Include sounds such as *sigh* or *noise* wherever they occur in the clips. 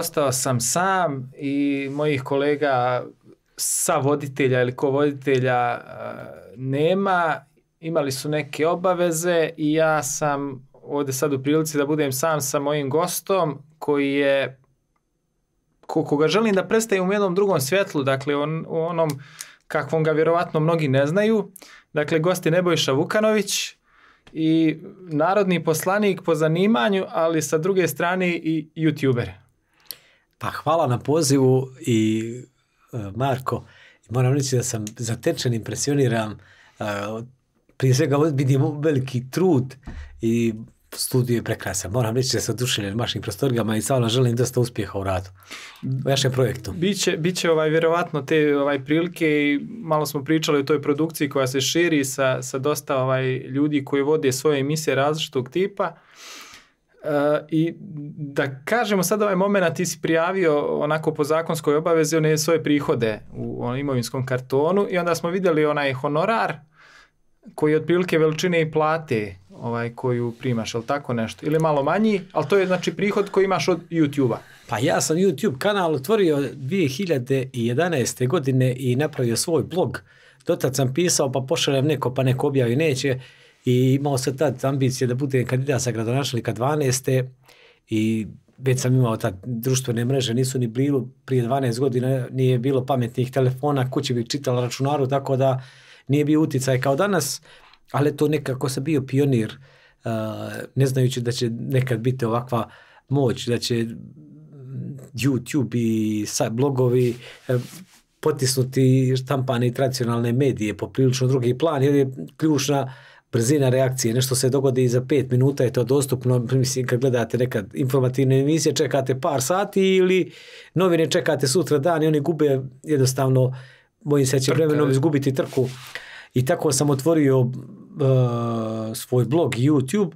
ostao sam sam i mojih kolega sa voditelja ili ko voditelja e, nema, imali su neke obaveze i ja sam ovdje sad u prilici da budem sam sa mojim gostom koji je koga želim da predstavim u jednom drugom svjetlu, dakle on, u onom kakvom ga vjerovatno mnogi ne znaju. Dakle, gost je Nebojša Vukanović i narodni poslanik po zanimanju, ali sa druge strane i youtuber. Pa hvala na pozivu i e, Marko, moram reći da sam zatečen, impresioniran. E, prije svega vidim veliki trud i studiju je prekrasan. Moram reći da sam na vašim prostorgama i stvarno želim dosta uspjeha u radu, vašem projektu. Biće, biće ovaj, vjerovatno te ovaj, prilike i malo smo pričali o toj produkciji koja se širi sa, dosta ovaj, ljudi koji vode svoje emisije različitog tipa i da kažemo sad ovaj moment, ti si prijavio onako po zakonskoj obavezi one svoje prihode u imovinskom kartonu i onda smo vidjeli onaj honorar koji je otprilike veličine i plate ovaj, koju primaš, ili tako nešto? Ili malo manji, ali to je znači prihod koji imaš od YouTube-a. Pa ja sam YouTube kanal otvorio 2011. godine i napravio svoj blog. Dotad sam pisao pa pošaljem neko pa neko objavi neće i imao sam tad ambicije da budem kandidat za gradonačelnika 12. i već sam imao ta društvene mreže, nisu ni bilo prije 12 godina, nije bilo pametnih telefona, kuće bi čital računaru, tako da nije bio uticaj kao danas, ali to nekako sam bio pionir, ne znajući da će nekad biti ovakva moć, da će YouTube i blogovi e, potisnuti štampane i tradicionalne medije poprilično drugi plan, jer je ključna brzina reakcije, nešto se dogodi za pet minuta je to dostupno, mislim kad gledate nekad informativne emisije čekate par sati ili novine čekate sutra dan i oni gube jednostavno mojim se će vremenom izgubiti trku i tako sam otvorio uh, svoj blog YouTube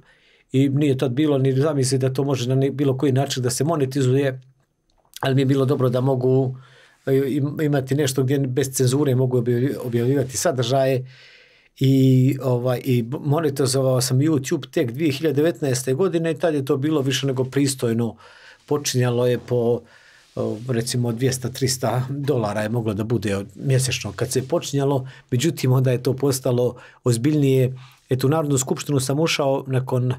i nije tad bilo ni zamisli da to može na bilo koji način da se monetizuje ali mi je bilo dobro da mogu uh, imati nešto gdje bez cenzure mogu objavljivati sadržaje i, ovaj, i monetizovao sam YouTube tek 2019. godine i tad je to bilo više nego pristojno. Počinjalo je po recimo 200-300 dolara je moglo da bude mjesečno kad se počinjalo, međutim onda je to postalo ozbiljnije. Eto u Narodnu skupštinu sam ušao nakon e,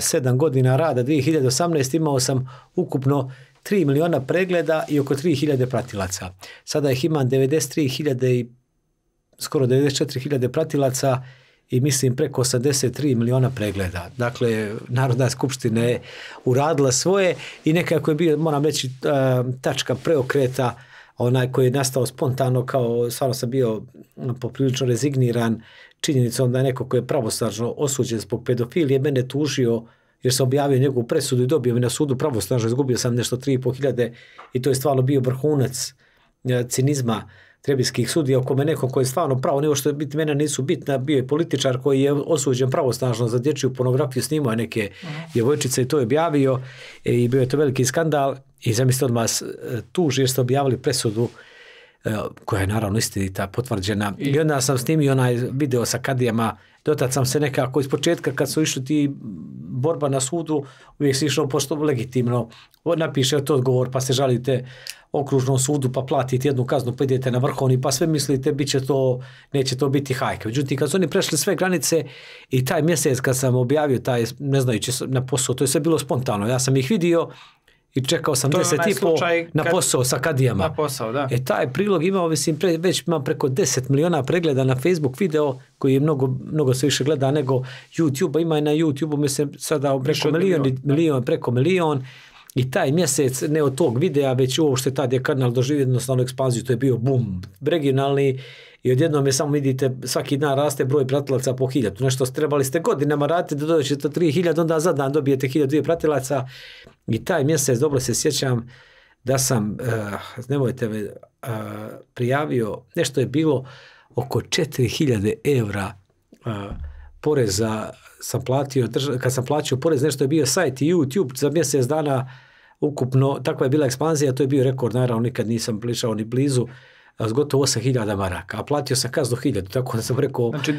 sedam godina rada 2018 imao sam ukupno 3 miliona pregleda i oko 3000 pratilaca. Sada ih imam 93.000 i skoro 94.000 pratilaca i mislim preko 83 miliona pregleda. Dakle, Narodna skupština je uradila svoje i nekako je bio, moram reći, e, tačka preokreta onaj koji je nastao spontano kao stvarno sam bio poprilično rezigniran činjenicom da je neko koji je pravosnažno osuđen zbog pedofilije mene tužio jer sam objavio njegovu presudu i dobio mi na sudu pravosnažno, izgubio sam nešto 3.500 i to je stvarno bio vrhunac e, cinizma trebijskih sudija kome neko koji je stvarno pravo, nego što je biti mene nisu bitna, bio je političar koji je osuđen pravosnažno za dječju pornografiju, snimao je neke mhm. djevojčice i to je objavio i bio je to veliki skandal i zamislite odmah e, tuži jer ste objavili presudu e, koja je naravno istinita, potvrđena. I, onda sam snimio onaj video sa kadijama, dotad sam se nekako iz početka kad su išli ti borba na sudu, uvijek se išao pošto legitimno, napiše to odgovor pa se žalite okružnom sudu pa platite jednu kaznu pa idete na vrhovni pa sve mislite bit će to, neće to biti hajka. Međutim kad su oni prešli sve granice i taj mjesec kad sam objavio taj ne znajući na posao to je sve bilo spontano. Ja sam ih vidio i čekao sam deset i po na posao sa kadijama. Na posao, da. E, taj prilog imao, mislim, već imam preko 10 miliona pregleda na Facebook video koji je mnogo, mnogo se više gleda nego youtube Ima i na YouTube-u, mislim, sada preko milion, milion, preko milion i taj mjesec, ne od tog videa, već ovo što je tad je kanal doživio jednostavnu ekspanziju, to je bio bum, regionalni i odjednom je samo vidite, svaki dan raste broj pratilaca po hiljadu. Nešto ste trebali ste godinama raditi da dođete do hiljada, onda za dan dobijete hiljadu dvije pratilaca i taj mjesec, dobro se sjećam, da sam, eh, nemojte me, eh, prijavio, nešto je bilo oko 4000 eura eh, poreza sam platio, kad sam plaćao porez, nešto je bio sajt i YouTube za mjesec dana ukupno, takva je bila ekspanzija, to je bio rekord, naravno nikad nisam plišao ni blizu, s gotovo 8000 maraka, a platio sam do 1000, tako da sam rekao... Znači,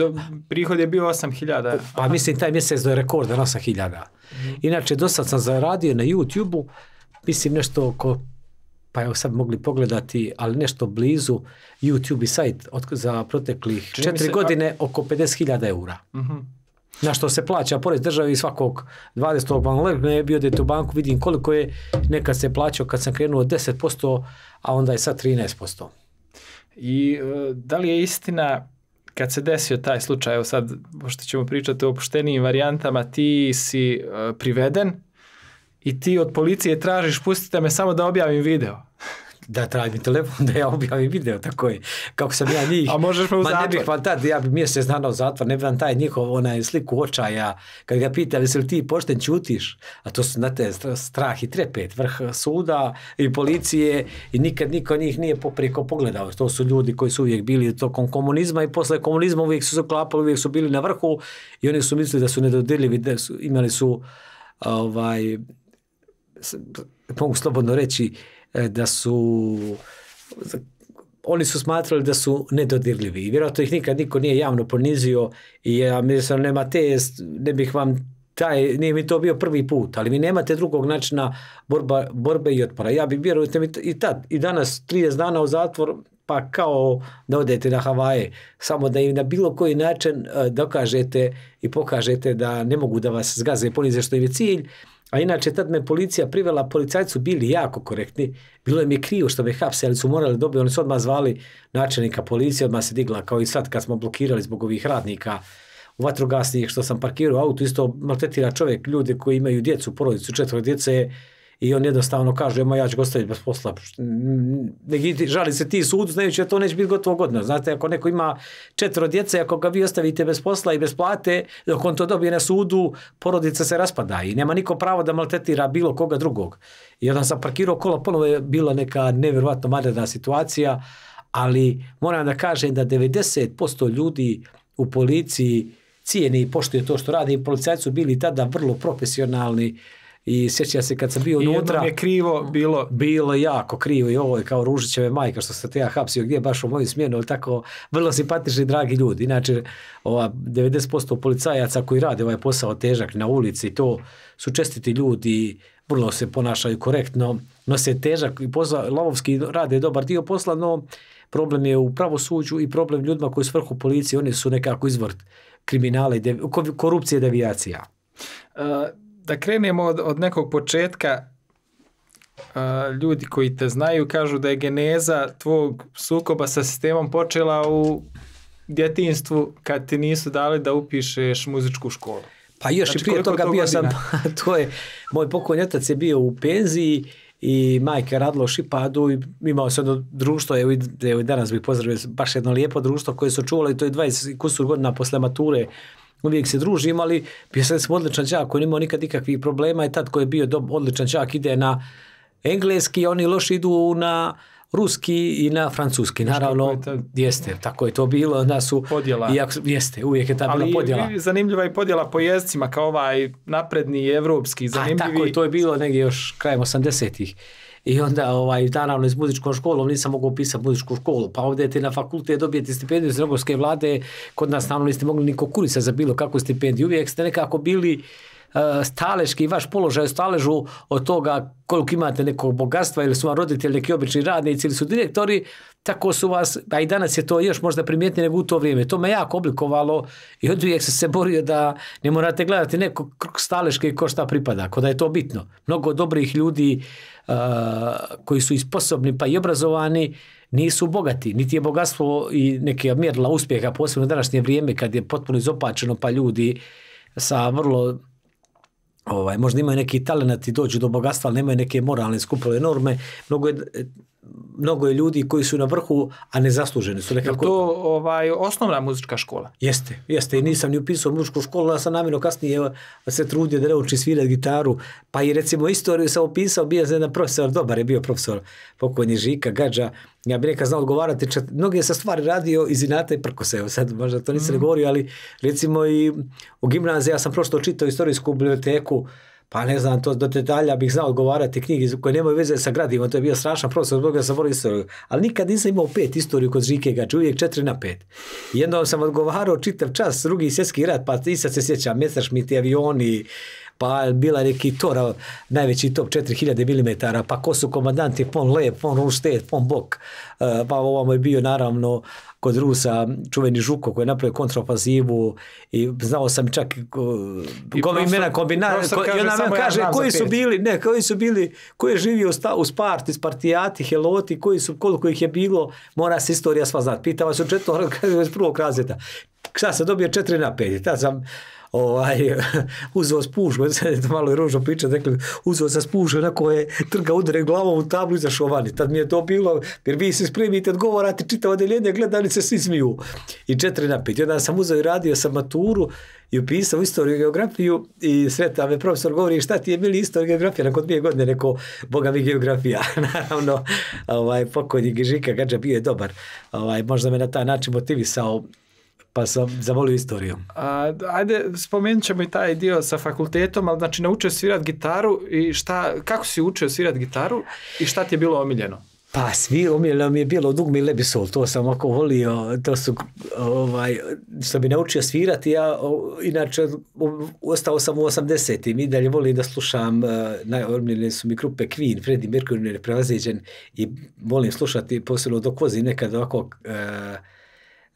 prihod je bio 8000. Pa mislim, taj mjesec do rekorda na 8000. Inače, do sad sam zaradio na YouTube-u, mislim nešto oko, pa evo sad mogli pogledati, ali nešto blizu YouTube i sajt za proteklih 4 četiri godine oko 50.000 eura. Mhm na što se plaća porez državi svakog 20. banlep, ne je bio da banku vidim koliko je nekad se plaćao kad sam krenuo 10%, a onda je sad 13%. I e, da li je istina kad se desio taj slučaj, evo sad, pošto ćemo pričati o opuštenijim varijantama, ti si e, priveden i ti od policije tražiš pustite me samo da objavim video da traži telefon, *laughs* da ja objavim video tako je, kako sam ja njih. A možeš me u ma ne bih tad, ja bi mjesec dana u zatvor, ne bih vam taj njihov onaj sliku očaja, kad ga pita, jesi li ti pošten čutiš. a to su, znate, strah i trepet, vrh suda i policije i nikad niko njih nije poprijeko pogledao. To su ljudi koji su uvijek bili tokom komunizma i posle komunizma uvijek su se klapali, uvijek su bili na vrhu i oni su mislili da su nedodirljivi, da su, imali su ovaj, mogu slobodno reći, E, da su oni su smatrali da su nedodirljivi i vjerojatno ih nikad niko nije javno ponizio i ja mislim nema te, ne bih vam taj, nije mi to bio prvi put, ali vi nemate drugog načina borba, borbe i otpora. Ja bi, vjerujte mi, i tad, i danas 30 dana u zatvor, pa kao da odete na Havaje, samo da im na bilo koji način e, dokažete i pokažete da ne mogu da vas zgaze ponize što im je cilj, a inače, tad me policija privela, policajcu bili jako korektni. Bilo mi je krivo što me hapse, ali su morali dobiti. Oni su odmah zvali načelnika policije, odmah se digla, kao i sad kad smo blokirali zbog ovih radnika u vatrogasnih, što sam parkirao auto, isto maltretira čovjek, ljude koji imaju djecu, porodicu, četvrve djece, i on jednostavno kaže, ja ću ga ostaviti bez posla. žali se ti sudu, znajući da to neće biti gotovo godina. Znate, ako neko ima četiro djece, ako ga vi ostavite bez posla i bez plate, dok on to dobije na sudu, porodica se raspada i nema niko pravo da maltretira bilo koga drugog. I onda sam parkirao kola, ponovo je bila neka nevjerojatno madredna situacija, ali moram da kažem da 90% ljudi u policiji cijeni i poštuje to što radi i policajci su bili tada vrlo profesionalni i sjećam se kad sam bio unutra. je krivo bilo. Bilo jako krivo i ovo je kao Ružićeve majka što se te ja hapsio gdje baš u moju smjenu, ali tako vrlo simpatični dragi ljudi. Inače, ova 90% policajaca koji rade ovaj posao težak na ulici, to su čestiti ljudi, vrlo se ponašaju korektno, nose težak i posla, lavovski rade dobar dio posla, no problem je u pravosuđu i problem ljudima koji su vrhu policije, oni su nekako izvrt kriminala i korupcije i devijacija. Uh, da krenemo od, od nekog početka, ljudi koji te znaju kažu da je geneza tvog sukoba sa sistemom počela u djetinstvu kad ti nisu dali da upišeš muzičku školu. Pa još i znači, prije toga bio sam, pa, *laughs* to moj pokojni otac je bio u penziji i majka u šipadu i imao se jedno društvo, evo evo danas bih pozdravio, baš jedno lijepo društvo koje su čuvali, to je 20 kusur godina posle mature uvijek se družim, ali bio sam odličan đak koji nimao nikad nikakvih problema i tad koji je bio dob, odličan đak ide na engleski, oni loši idu na ruski i na francuski. Naravno, jeste, tako je to bilo. su, podjela. jeste, uvijek je ta bila podjela. Ali zanimljiva je podjela po jezicima kao ovaj napredni evropski. Zanimljivi... A, tako je, to je bilo negdje još krajem 80-ih i onda ovaj, naravno iz muzičkom školom nisam mogao upisati muzičku školu, pa ovdje na fakultet dobijete stipendiju iz Rogovske vlade, kod nas naravno niste mogli ni konkurisa za bilo kakvu stipendiju, uvijek ste nekako bili e, staleški, vaš položaj u staležu od toga koliko imate nekog bogatstva ili su vam roditelji neki obični radnici ili su direktori, tako su vas, a i danas je to još možda primijetnije nego u to vrijeme. To me jako oblikovalo i od uvijek sam se borio da ne morate gledati neko staleški ko šta pripada, ko da je to bitno. Mnogo dobrih ljudi koji su i sposobni pa i obrazovani nisu bogati, niti je bogatstvo i neke mjerila uspjeha, posebno u današnje vrijeme kad je potpuno izopačeno pa ljudi sa vrlo ovaj, možda imaju neki talent i dođu do bogatstva, ali nemaju neke moralne skupove norme, mnogo je mnogo je ljudi koji su na vrhu, a ne zasluženi su. Nekako... Je to ovaj, osnovna muzička škola? Jeste, jeste. I nisam ni upisao muzičku školu, ja sam namjerno kasnije se trudio da ne učim svirat gitaru. Pa i recimo istoriju sam upisao, bio sam jedan profesor, dobar je bio profesor pokojni Žika Gađa. Ja bih rekao znao odgovarati. Čet... Mnoge sam stvari radio iz inata i Evo Sad možda to nisam mm. ne govorio, ali recimo i u gimnaziji ja sam prosto čitao istorijsku biblioteku pa ne znam, do detalja bih znao odgovarati knjige koje nemaju veze sa gradivom, to je bio strašan profesor, zbog da sam volio istoriju. Ali nikad nisam imao pet istoriju kod Žike Gač, uvijek četiri na pet. Jednom sam odgovarao čitav čas, drugi svjetski rat, pa i sad se sjećam, Messerschmitt, avioni, pa bila neki Tora, najveći top 4000 mm, pa ko su komandanti, pon Lep, pon Runštet, pon Bok, e, pa ovamo je bio naravno kod Rusa čuveni Žuko koji je napravio kontropazivu i znao sam čak e, imena kombinara. i ona kaže, kaže koji su bili, ne, koji su bili, koji je živio u Sparti, Spartijati, Heloti, koji su, koliko ih je bilo, mora se istorija sva znati. se vas u *laughs* prvog razreda. Šta sam dobio četiri na pet, sam ovaj, *laughs* uzeo spušku, *laughs* malo je ružno priča, dakle, uzeo za spušku, onako je trga udare glavom u tablu i zašao vani. Tad mi je to bilo, jer vi se spremite, odgovarate, čitavo deljenje, gledali se, svi smiju. I četiri na pet. onda sam uzeo i radio sam maturu i upisao istoriju i geografiju i sreta me profesor govori šta ti je bili istorija geografija nakon dvije godine, rekao, boga mi geografija. *laughs* Naravno, ovaj, pokojnik Žika Gađa bio je dobar. Ovaj, možda me na taj način motivisao pa sam zavolio istoriju. A, ajde, spomenut ćemo i taj dio sa fakultetom, ali znači naučio svirat gitaru i šta, kako si učio svirat gitaru i šta ti je bilo omiljeno? Pa svi omiljeno mi je bilo dugmi lebisol, to sam ako volio, to su, ovaj, što bi naučio svirati, ja inače ostao sam u 80-im i dalje volim da slušam, uh, su mi grupe Queen, Freddie Mercury je prevaziđen i volim slušati posebno dok vozi nekad ovako e,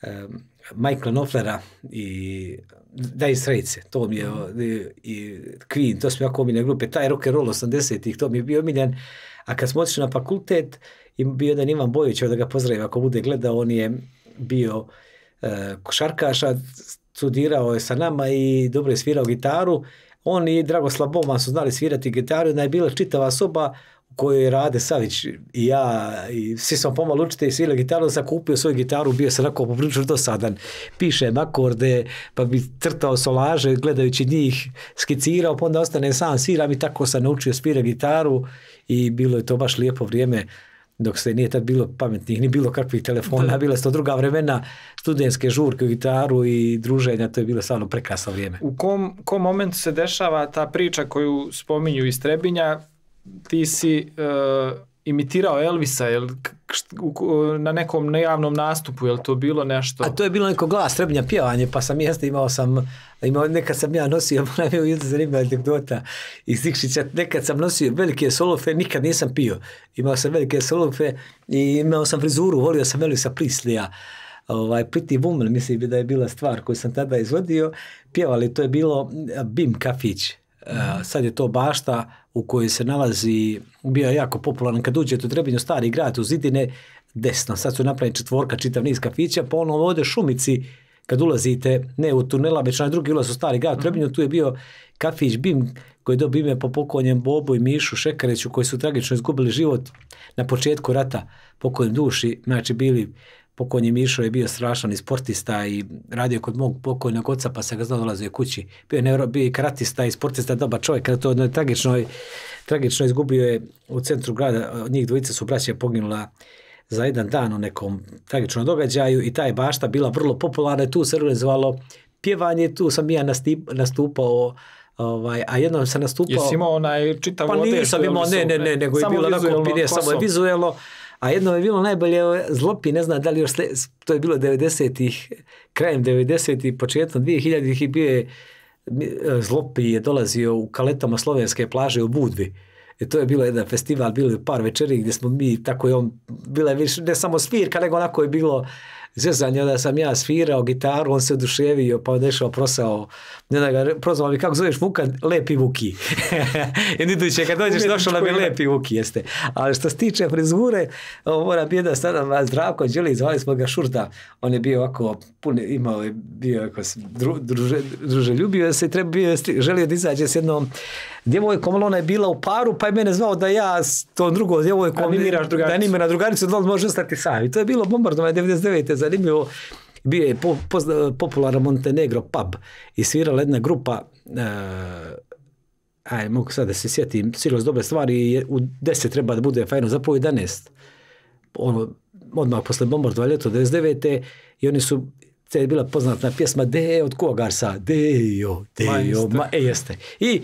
e, Michael Knopflera i Dire Straits, to mi je, mhm. e, i Queen, to su jako omiljene grupe, taj rock and roll 80-ih, to mi je bio omiljen, a kad smo otišli na fakultet, i bio jedan Ivan Bojić, da ga pozdravim ako bude gledao, on je bio e, košarkaš, košarkaša, studirao je sa nama i dobro je svirao gitaru, on i Dragoslav Boman su znali svirati gitaru, da je bila čitava soba koju Rade Savić i ja, i svi smo pomalo učitelji svile gitaru, sam kupio svoju gitaru, bio sam onako poprilično dosadan. Pišem akorde, pa bi crtao solaže, gledajući njih, skicirao, pa onda ostane sam sviram i tako sam naučio svira gitaru i bilo je to baš lijepo vrijeme dok se nije tad bilo pametnih, ni bilo kakvih telefona, bila su to druga vremena, studentske žurke u gitaru i druženja, to je bilo stvarno prekrasno vrijeme. U kom, kom momentu se dešava ta priča koju spominju iz Trebinja, ti si e, imitirao Elvisa jel, na nekom nejavnom nastupu, jel to bilo nešto? A to je bilo neko glas, srebnja pjevanje, pa sam jeste imao sam, imao, nekad sam ja nosio, *laughs* moram je uvijek zanimljiva anegdota iz Nikšića, nekad sam nosio velike solofe, nikad nisam pio. Imao sam velike solofe i imao sam frizuru, volio sam Elvisa Prislija ovaj, Pretty Woman, mislim da je bila stvar koju sam tada izvodio, pjevali, to je bilo Bim Kafić. E, sad je to bašta, u kojoj se nalazi, bio je jako popularan kad uđete u Trebinju, stari grad u zidine, desno sad su napravili četvorka, čitav niz kafića, pa ono ovdje šumici, kad ulazite, ne u tunela, već na drugi ulaz u stari grad u mhm. Trebinju, tu je bio kafić Bim, koji dobio ime po pokonjem Bobu i Mišu Šekareću, koji su tragično izgubili život na početku rata, pokojem duši, znači bili pokojni Mišo je bio strašan i sportista i radio kod mog pokojnog oca pa se ga znao dolazio kući. Bio je, bio je karatista i sportista, dobar čovjek, kada to je tragično, tragično izgubio je u centru grada, njih dvojice su braće poginula za jedan dan u nekom tragičnom događaju i ta je bašta bila vrlo popularna, tu se organizovalo pjevanje, tu sam ja nastupao Ovaj, a jednom sam nastupao... Jesi imao onaj čitav Pa nisam imao, ne, ne, ne, nego je bilo onako, samo je vizuelno, a jedno je bilo najbolje, Zlopi, ne znam da li još, to je bilo 90-ih, krajem 90-ih, početkom 2000-ih i bio e, Zlopi je dolazio u kaletama slovenske plaže u Budvi. e to je bilo jedan festival, bilo je par večeri gdje smo mi, tako je on, bila više, ne samo svirka, nego onako je bilo, zezanje, onda sam ja svirao gitaru, on se oduševio, pa odešao išao prosao, ne da ga prozvao mi kako zoveš Vuka, Lepi Vuki. *laughs* I niduće, kad dođeš došao nam je Lepi Vuki, jeste. Ali što se tiče frizure, mora bi jedan vas Zdravko Đeli, zvali smo ga Šurda, on je bio ovako, pun, imao je, bio ako druže, druže, ljubio se, treba bio, želio da izađe s jednom djevojkom, ali ona je bila u paru, pa je mene zvao da ja s tom drugom djevojkom animiraš drugaricu. da animiraš drugaricu, da li može ostati sam. I to je bilo bombardovanje 99. zanimljivo. Bio je po, popularan Montenegro pub i svirala jedna grupa uh, mogu sad da se sjetim, silos dobre stvari, u 10 treba da bude fajno, zapravo 11. Ono, odmah posle bombardova ljeto 99. i oni su te je bila poznatna pjesma De od Kogarsa, Dejo, Dejo, ma, e, jeste. I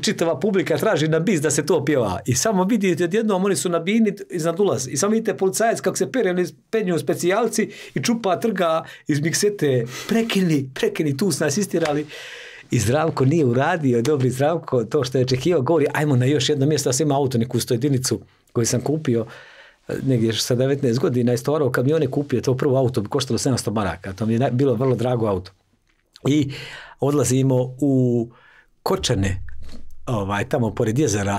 čitava publika traži na bis da se to pjeva. I samo vidite odjednom oni su na bini iznad ulaz. I samo vidite policajac kako se pere, oni penju specijalci i čupa trga iz miksete. Prekini, prekini, tu su nas istirali. I zdravko nije uradio, dobri zdravko, to što je čekio, govori, ajmo na još jedno mjesto, ja sam imao auto, neku jedinicu koju sam kupio negdje sa 19 godina i stvarao kamione kupio to prvo auto, bi koštalo 700 maraka, to mi je bilo vrlo drago auto. I odlazimo u Kočane, ovaj, tamo pored jezera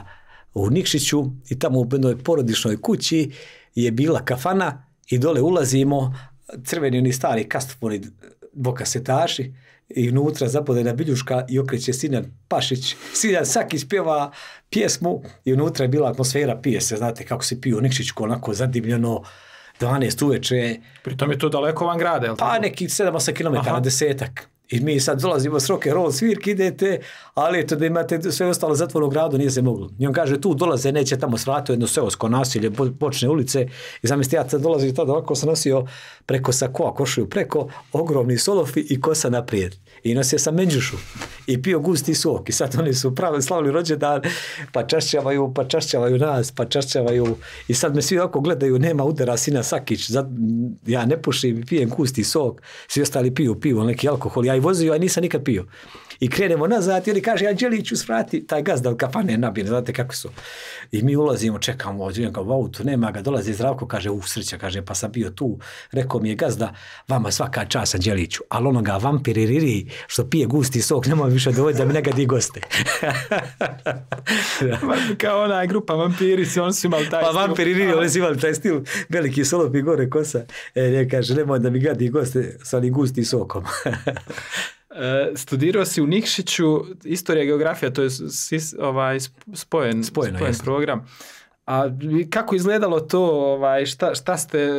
u Nikšiću i tamo u jednoj porodičnoj kući je bila kafana i dole ulazimo, crveni oni stari boka setaši i unutra zapodena biljuška i okreće Sinan Pašić. Sinan Sakić pjeva pjesmu i unutra je bila atmosfera pije se, znate kako se u Nikšiću, onako zadimljeno, 12 uveče. Pritom je to daleko van grada, je li Pa neki 7-8 km, desetak. I mi sad dolazimo s roke roll svirki, idete, ali eto da imate sve ostalo zatvoreno u gradu, nije se moglo. I on kaže, tu dolaze, neće tamo svratu jedno seosko nasilje, počne ulice. I zamislite, ja dolazim tada ovako sam nosio preko sakoa, košuju preko, ogromni solofi i kosa naprijed i nosio sam menđušu i pio gusti sok i sad oni su pravi slavili rođendan pa čašćavaju, pa čašćavaju nas, pa čašćavaju i sad me svi oko gledaju, nema udara sina Sakić, zad, ja ne pušim, pijem gusti sok, svi ostali piju pivo, neki alkohol, ja i vozio, a nisam nikad pio. I krenemo nazad i oni kaže, Anđeliću svrati taj gazda od kafane nabijen, znate kako su. I mi ulazimo, čekamo, odvijem ga u autu, nema ga, dolazi zdravko, kaže, u srća, kaže, pa sam bio tu, rekao mi je gazda, vama svaka čas, Anđeliću, ali onoga vampiririri, što pije gusti sok, nema više dovoljiti da mi negadi goste. *laughs* Kao ona grupa vampiri, on su imali taj pa stil. Pa vampiriri, oni su imali taj stil, veliki solopi gore kosa. E, ne, kaže, nemoj da mi gadi goste sa ni gusti sokom. *laughs* E, studirao si u Nikšiću, istorija i geografija, to je ovaj, spojen, Spojeno, spojen program. A kako izgledalo to, ovaj, šta, šta ste,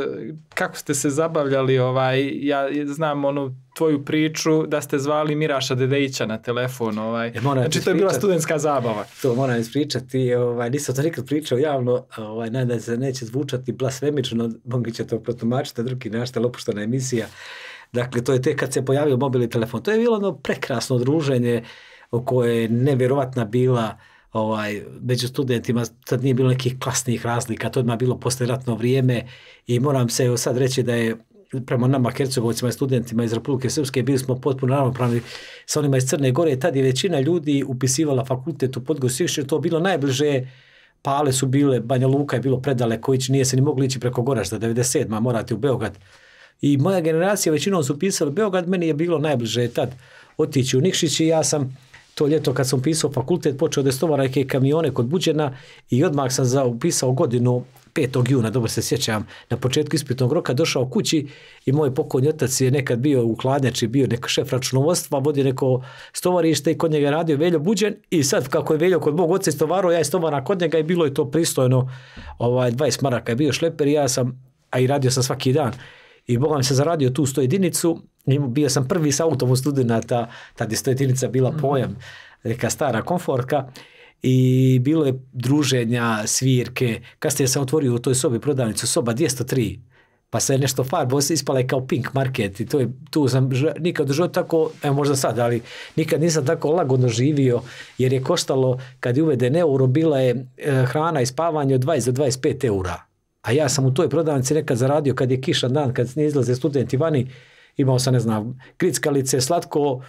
kako ste se zabavljali, ovaj, ja znam onu tvoju priču da ste zvali Miraša Dedeića na telefon, ovaj. E, znači to je bila studentska zabava. To moram ispričati, ovaj, nisam to nikad pričao javno, ovaj, nadam se neće zvučati blasfemično, mogli će to protumačiti, drugi našta lopuštana emisija. Dakle, to je tek kad se pojavio mobilni telefon. To je bilo ono prekrasno druženje koje je nevjerovatna bila ovaj, među studentima, tad nije bilo nekih klasnih razlika, to je odmah bilo posljedatno vrijeme i moram se sad reći da je prema nama Hercegovcima i studentima iz Republike Srpske bili smo potpuno ravnopravni sa onima iz Crne Gore. Tad je većina ljudi upisivala fakultet u je to bilo najbliže Pale su bile, Banja Luka je bilo predaleko ići, nije se ni mogli ići preko Goražda, 97. morati u Beograd i moja generacija većinom su pisali Beograd, meni je bilo najbliže tad otići u Nikšić i ja sam to ljeto kad sam pisao fakultet počeo da stovara neke kamione kod Buđena i odmah sam za, upisao godinu 5. juna, dobro se sjećam, na početku ispitnog roka došao kući i moj pokojni otac je nekad bio u hladnjači bio neko šef računovodstva, vodi neko stovarište i kod njega radio Veljo Buđen i sad kako je Veljo kod mog oca stovaro, ja je stovara kod njega i bilo je to pristojno, ovaj, 20 maraka je bio šleper i ja sam, a i radio sam svaki dan i Boga se zaradio tu sto jedinicu, bio sam prvi sa u studenata, tada je sto jedinica bila mhm. pojam, neka stara komforta i bilo je druženja, svirke, kasnije sam otvorio u toj sobi prodavnicu, soba 203, pa se je nešto farbo ispala je kao pink market i to je, tu sam nikad u tako, evo možda sad, ali nikad nisam tako lagodno živio jer je koštalo, kad je uveden euro, bila je eh, hrana i spavanje od 20 do 25 eura. A ja sam u toj prodavnici nekad zaradio kad je kiša dan, kad ne izlaze studenti vani, imao sam, ne znam, lice, slatko,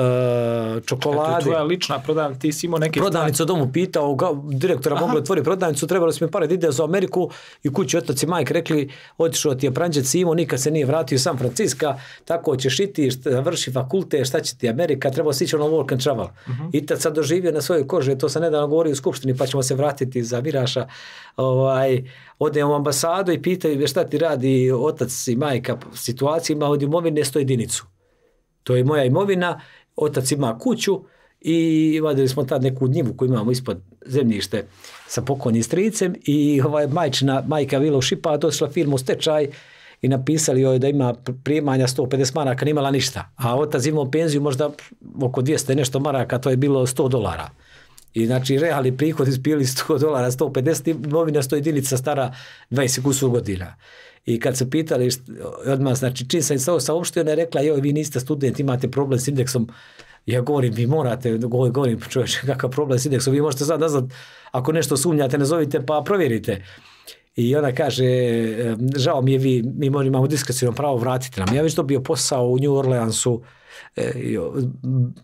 E, čokolade. tvoja lična prodavnica, ti si imao neke... Prodavnicu domu pitao, ga, direktora Aha. mogu otvori prodavnicu, trebali smo mi pare da ide za Ameriku i kući otac i majke rekli, otišao ti je pranđec Simo, nikad se nije vratio San Franciska, tako ćeš iti, završi fakulte, šta će ti Amerika, trebao si ići ono work and travel. Mhm. I tad sad doživio na svojoj koži, to sam nedavno govorio u Skupštini, pa ćemo se vratiti za viraša. ovaj, ode u ambasadu i pitaju šta ti radi otac i majka, situacija od imovine sto jedinicu. To je moja imovina otac ima kuću i vadili smo tad neku njivu koju imamo ispod zemljište sa pokojnim stricem i ovaj majčina, majka Vilo Šipa došla firmu stečaj i napisali joj da ima primanja 150 maraka, nije ništa. A otac imao penziju možda oko 200 nešto maraka, to je bilo 100 dolara. I znači realni prihod izbili 100 dolara, 150, novina 100 jedinica stara 20 kusur godina. I kad su pitali, odmah, znači čim sam se ovo saopštio, ona je rekla, joj, vi niste student, imate problem s indeksom. Ja govorim, vi morate, govorim, čuješ, kakav problem s indeksom, vi možete sad nazad, ako nešto sumnjate, zovite, pa provjerite. I ona kaže, e, žao mi je, vi, mi moramo imamo pravo, vratite nam. Ja već dobio posao u New Orleansu, e,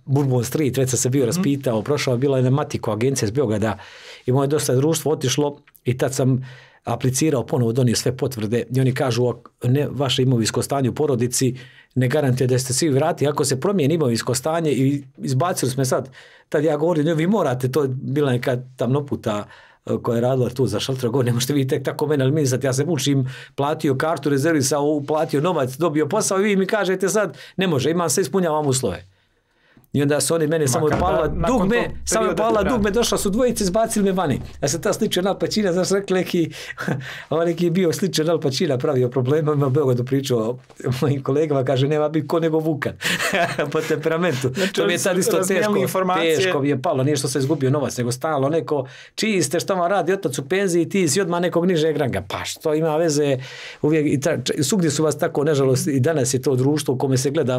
Bourbon Street, već sam se bio mhm. raspitao, prošao je bila jedna matiko agencija iz Biogada. i moje dosta društvo otišlo i tad sam aplicirao, ponovo donio sve potvrde i oni kažu ne, vaše imovinsko stanje u porodici ne garantuje da ste svi vrati, ako se promijeni imovinsko stanje i izbacili smo sad, tad ja govorim, vi morate, to je bila neka tamnoputa e, koja je radila tu za šaltra, govorim, ne možete vi tek tako mene sad ja se mučim, platio kartu, rezervisao, uplatio novac, dobio posao, i vi mi kažete sad, ne može, imam se, ispunjavam uslove. I onda su oni mene samo pala dugme, samo pala dugme, došla su dvojice, zbacili me vani. Ja sam ta sličan Al Pacina znaš, rekli neki, *laughs* ovaj on neki bio sličan Al Pacina, pravio problema, ima Beogradu pričao o mojim kolegama, kaže, nema bi ko nego Vukan *laughs* po temperamentu. Znači, to mi je sad isto teško, informacije. teško mi je palo, nije što se izgubio novac, nego stalo neko, čiji ste, što vam radi, otac u penziji, ti si odmah nekog nižeg ranga. Pa što ima veze, uvijek, i ta, su vas tako, nežalost, i danas je to društvo u kome se gleda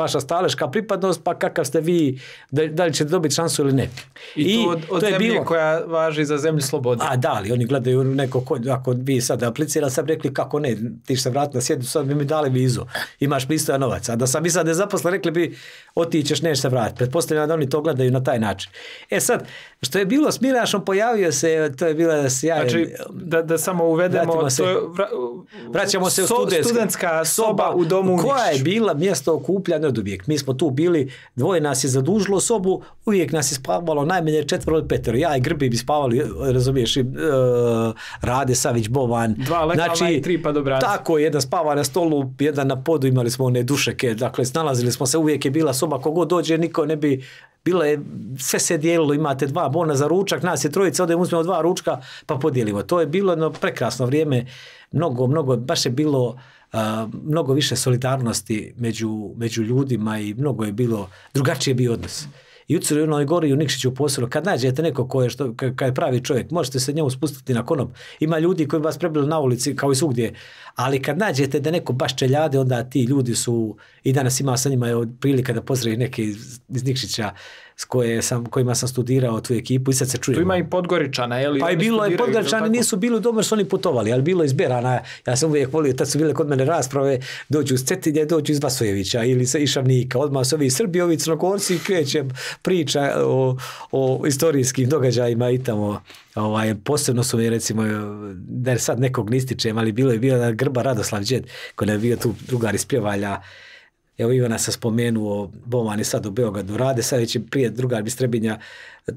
vaša staleška pripadnost, pa kakav ste vi, da, da li ćete dobiti šansu ili ne. I, I to od, je zemlje bilo... koja važi za zemlju slobode. A da, ali oni gledaju neko, ko, ako vi sad aplicira, sad rekli kako ne, ti se vratiti na sjednicu, sad bi mi dali vizu, imaš pristoja novaca. A da sam i sad nezaposlen, rekli bi otićeš, nećeš se vratiti. Pretpostavljam da oni to gledaju na taj način. E sad, što je bilo s Mirašom, pojavio se, to je bila sjajna... Znači, da, da samo uvedemo, se, to je, vraćamo se so, u studentska soba u domu Koja je bila mjesto okupljanja od Mi smo tu bili dvoje Ovaj nas je zadužilo sobu, uvijek nas je spavalo najmanje četvro, od petero. Ja i Grbi bi spavali, razumiješ, e, Rade, Savić, Bovan. Dva lekala znači, i tri pa dobra. Tako, jedan spava na stolu, jedan na podu, imali smo one dušeke, dakle, snalazili smo se, uvijek je bila soba, kogo dođe, niko ne bi bilo je, sve se dijelilo, imate dva bona za ručak, nas je trojica, odem uzmemo dva ručka pa podijelimo. To je bilo jedno prekrasno vrijeme, mnogo, mnogo, baš je bilo mnogo više solidarnosti među, među ljudima i mnogo je bilo, drugačije bio odnos. I u Crvenoj Gori i u Nikšiću posebno, kad nađete neko ko je, što, ka je pravi čovjek, možete se njemu spustiti na konop Ima ljudi koji vas prebili na ulici, kao i svugdje. Ali kad nađete da neko baš čeljade, onda ti ljudi su, i danas ima sa njima je prilika da pozdravi neke iz, iz Nikšića, s koje sam, kojima sam studirao tu ekipu i sad se čujemo. Tu ima i Podgoričana, je li? Pa je bilo, je Podgoričani nisu bili dobro su oni putovali, ali bilo iz Berana, ja sam uvijek volio, tad su bile kod mene rasprave, dođu iz Cetinje, dođu iz Vasojevića ili iz Šavnika, odmah su ovi Srbi, ovi Crnogorci i kreće priča o, o istorijskim događajima i tamo. Ovaj, posebno su mi recimo, da sad nekog nističem, ali bilo je bio Grba Radoslav Đed, koji je bio tu drugar iz Pljevalja, Evo Ivana sam spomenuo, Boman je sad u Beogradu rade, sad već prije druga Bistrebinja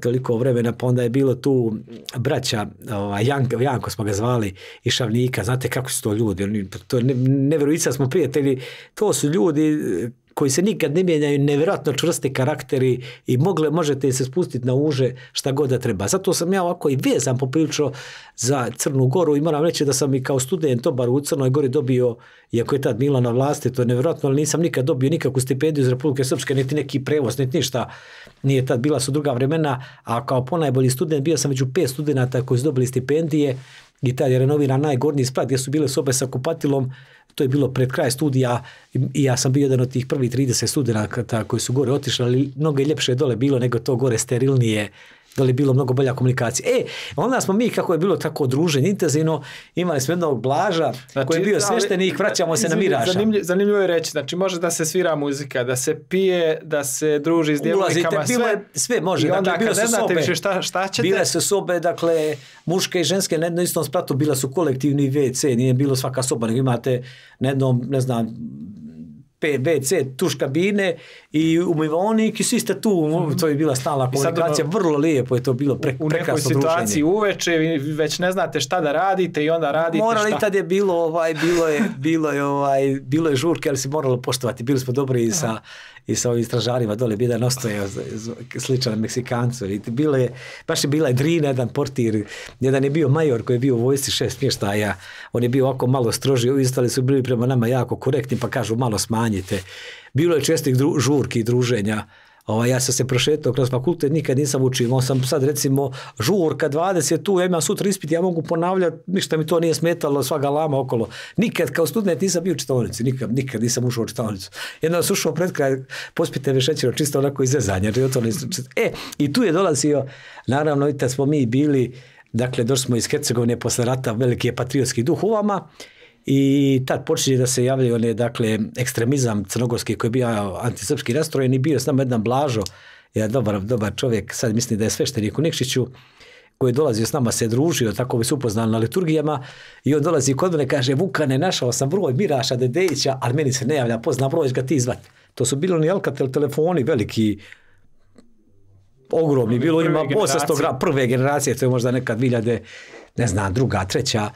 toliko vremena, pa onda je bilo tu braća, ovaj, Janko, Janko smo ga zvali, i Šavnika, znate kako su to ljudi, to ne, smo prijatelji, to su ljudi koji se nikad ne mijenjaju, nevjerojatno čvrsti karakteri i mogle, možete se spustiti na uže šta god da treba. Zato sam ja ovako i vezan poprilično za Crnu Goru i moram reći da sam i kao student obar u Crnoj Gori dobio, iako je tad bila na vlasti, to je nevjerojatno, ali nisam nikad dobio nikakvu stipendiju iz Republike Srpske, niti neki prevoz, niti ništa. Nije tad bila su druga vremena, a kao ponajbolji student bio sam među pet studenata koji su dobili stipendije Gitar je renoviran najgornji sprat gdje su bile sobe sa kupatilom. To je bilo pred kraj studija i ja sam bio jedan od tih prvih 30 studenata koji su gore otišli, ali mnogo je ljepše dole bilo nego to gore sterilnije da li je bilo mnogo bolja komunikacija. E, onda smo mi, kako je bilo tako druženje intenzivno, imali smo jednog blaža znači, koji je bio sveštenik, vraćamo se na miraža. Zanimljivo, je reći, znači može da se svira muzika, da se pije, da se druži s djevojkama, sve. sve može. I dakle, onda ne znate više šta, šta ćete... Bile su sobe, dakle, muške i ženske na jednom istom spratu, bila su kolektivni WC, nije bilo svaka soba, nego imate na jednom, ne znam, PVC, tuš kabine i umivonik i svi ste tu, ono, mhm. to je bila stala komunikacija, ono, vrlo lijepo je to bilo, pre, u nekoj situaciji uveče, već ne znate šta da radite i onda radite Morali i tad je bilo, ovaj, bilo je, bilo ovaj, bilo je žurke, ali se moralo poštovati, bili smo dobri i sa, i sa ovim stražarima dole, jedan ostaje sličan Meksikancu. I bilo je, baš je bila drina, jedan portir, jedan je bio major koji je bio u vojsci šest mještaja, on je bio ovako malo stroži, ovi stali su bili prema nama jako korektni, pa kažu malo smanjite. Bilo je čestih žurki i druženja, Ovaj, ja sam se prošetao kroz fakultet, nikad nisam učio. Imao sam sad recimo žurka 20 tu, ja imam sutra ispit, ja mogu ponavljati, ništa mi to nije smetalo, svaga lama okolo. Nikad kao student nisam bio u čitavnici, nikad, nikad nisam ušao u čitavnicu. Jedna sam ušao pred kraj, pospite me šećero, čisto onako zezanja. E, i tu je dolazio, naravno, kad smo mi bili, dakle, došli smo iz Hercegovine posle rata, veliki je patriotski duh u vama, i tad počinje da se javljaju one, dakle, ekstremizam crnogorski koji je bio antisrpski rastrojen i bio s nama jedan Blažo, jedan dobar, dobar čovjek, sad mislim da je sveštenik u Nikšiću, koji je dolazio s nama, se družio, tako bi se upoznali na liturgijama i on dolazi kod mene, kaže, Vukane, našao sam broj Miraša Dedejića, ali meni se ne javlja, pozna broj, ga ti zvati. To su bili oni Alcatel telefoni veliki, ogromni, bilo ima 800 prve generacije, to je možda neka 2000, ne znam, druga, treća,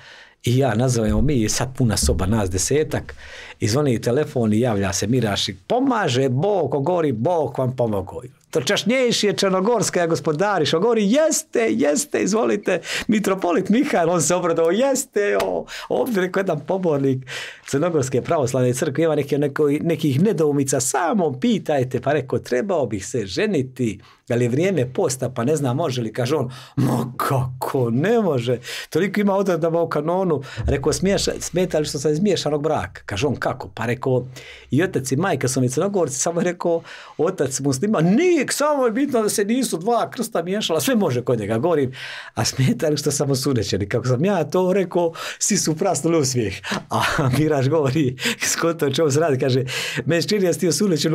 i ja nazovemo mi sad puna soba nas desetak i zvoni telefon i javlja se miraši. pomaže Bog, ko govori Bog vam pomogao. češnjejiši je Črnogorska, ja gospodariš. On govori jeste, jeste, izvolite. Mitropolit Mihajl, on se obradao, jeste. O, ovdje rekao jedan pobornik Crnogorske pravoslavne crkve ima nekih nedoumica. Samo pitajte, pa rekao trebao bih se ženiti da li vrijeme posta, pa ne zna može li, kaže on, ma kako, ne može, toliko ima odredama u kanonu, rekao, smiješa, smeta li što sam iz miješanog braka, kaže on, kako, pa rekao, i otac i majka su mi crnogorci, samo rekao, otac mu muslima, nik, samo je bitno da se nisu dva krsta miješala, sve može kod njega, govorim, a smeta li što sam osunečeni, kako sam ja to rekao, svi su prasnuli svijeh a Miraš govori, skoto čemu se radi, kaže, me čini ja ste